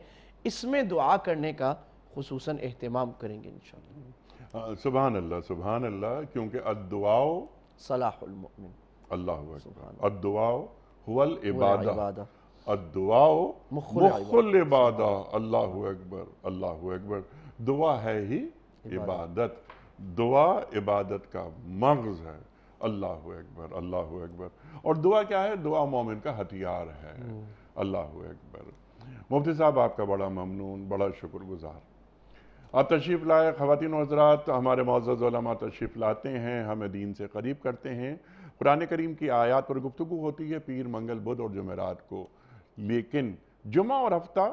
इसमें दुआ करने का खसूस अहतमाम करेंगे इन अल्लाह अल्लाह क्योंकि अदुआओ अल्लाह अदुआओ हुल इबादा अदुआओ मुखुल इबादा अल्लाह अकबर अल्लाह अकबर दुआ है ही इबादत दुआ इबादत का मगज़ है अल्लाह अकबर अल्लाह अकबर और दुआ क्या है दुआ मोमिन का हथियार है हम्म। अल्लाह अकबर मुफ्ती साहब आपका बड़ा ममनून बड़ा शुक्रगुजार आप तशरीफ़ लाए ख़वान हजरात हमारे मोज़ा तशरीफ़ लाते हैं हमें दीन से करीब करते हैं कुरान करीम की आयात पर गुफ्तु होती है पीर मंगल बुध और जमेरात को लेकिन जुमा और हफ्ता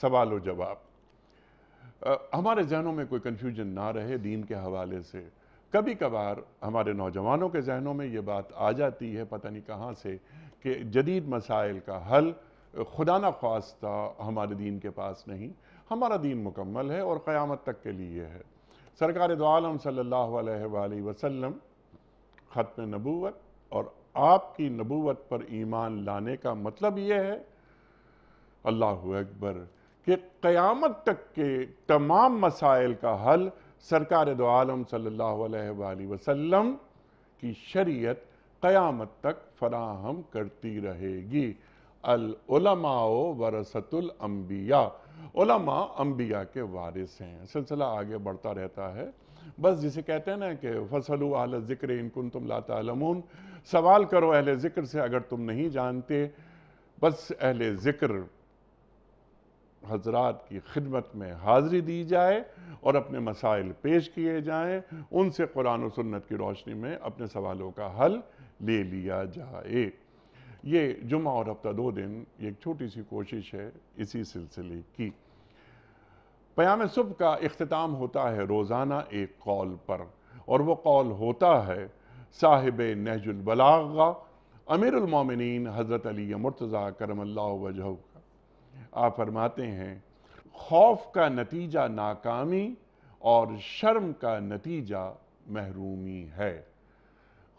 सवाल व जवाब हमारे जहनों में कोई कन्फ्यूजन ना रहे दीन के हवाले से कभी कभार हमारे नौजवानों के जहनों में ये बात आ जाती है पता नहीं कहाँ से कि जदीद मसाइल का हल खुदा न खास्ता हमारे दीन के पास नहीं हमारा दीन मुकम्मल है और क़यामत तक के लिए है सरकार दोम सल्ला वसम ख़त्म नबूत और आपकी नबूत पर ईमान लाने का मतलब ये है अल्लाह अकबर कि क़्यामत तक के तमाम मसाइल का हल सरकार दो आलम सल्ला अलैहि की शरीयत क्यामत तक फराहम करती रहेगी अलमाओ वरसतुल अम्बिया उलमा के वारिस हैं सिलसिला आगे बढ़ता रहता है बस जिसे कहते हैं ना कि फसल अहल ज़िक्र इनकुन तुम लातालमून सवाल करो अहल ज़िक्र से अगर तुम नहीं जानते बस अहल ज़िक्र हजरात की खिदमत में हाजिरी दी जाए और अपने मसाइल पेश किए जाएँ उनसे कुरान और सुन्नत की रोशनी में अपने सवालों का हल ले लिया जाए ये जुमा और हफ्ता दो दिन एक छोटी सी कोशिश है इसी सिलसिले की प्याम सुबह का अख्ताम होता है रोज़ाना एक कॉल पर और वो कॉल होता है साहिब नहजुलबलागा अमीरमिन हज़रत अली मुर्तज़ा करम वजह आप फरमाते हैं खौफ का नतीजा नाकामी और शर्म का नतीजा महरूमी है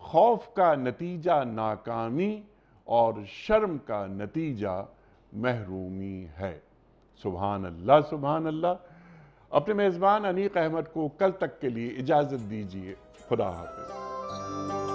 खौफ का नतीजा नाकामी और शर्म का नतीजा महरूमी है सुबहान अल्लाह सुबहान अल्लाह अपने मेज़बान अनीक अहमद को कल तक के लिए इजाज़त दीजिए खुदा हाफिज़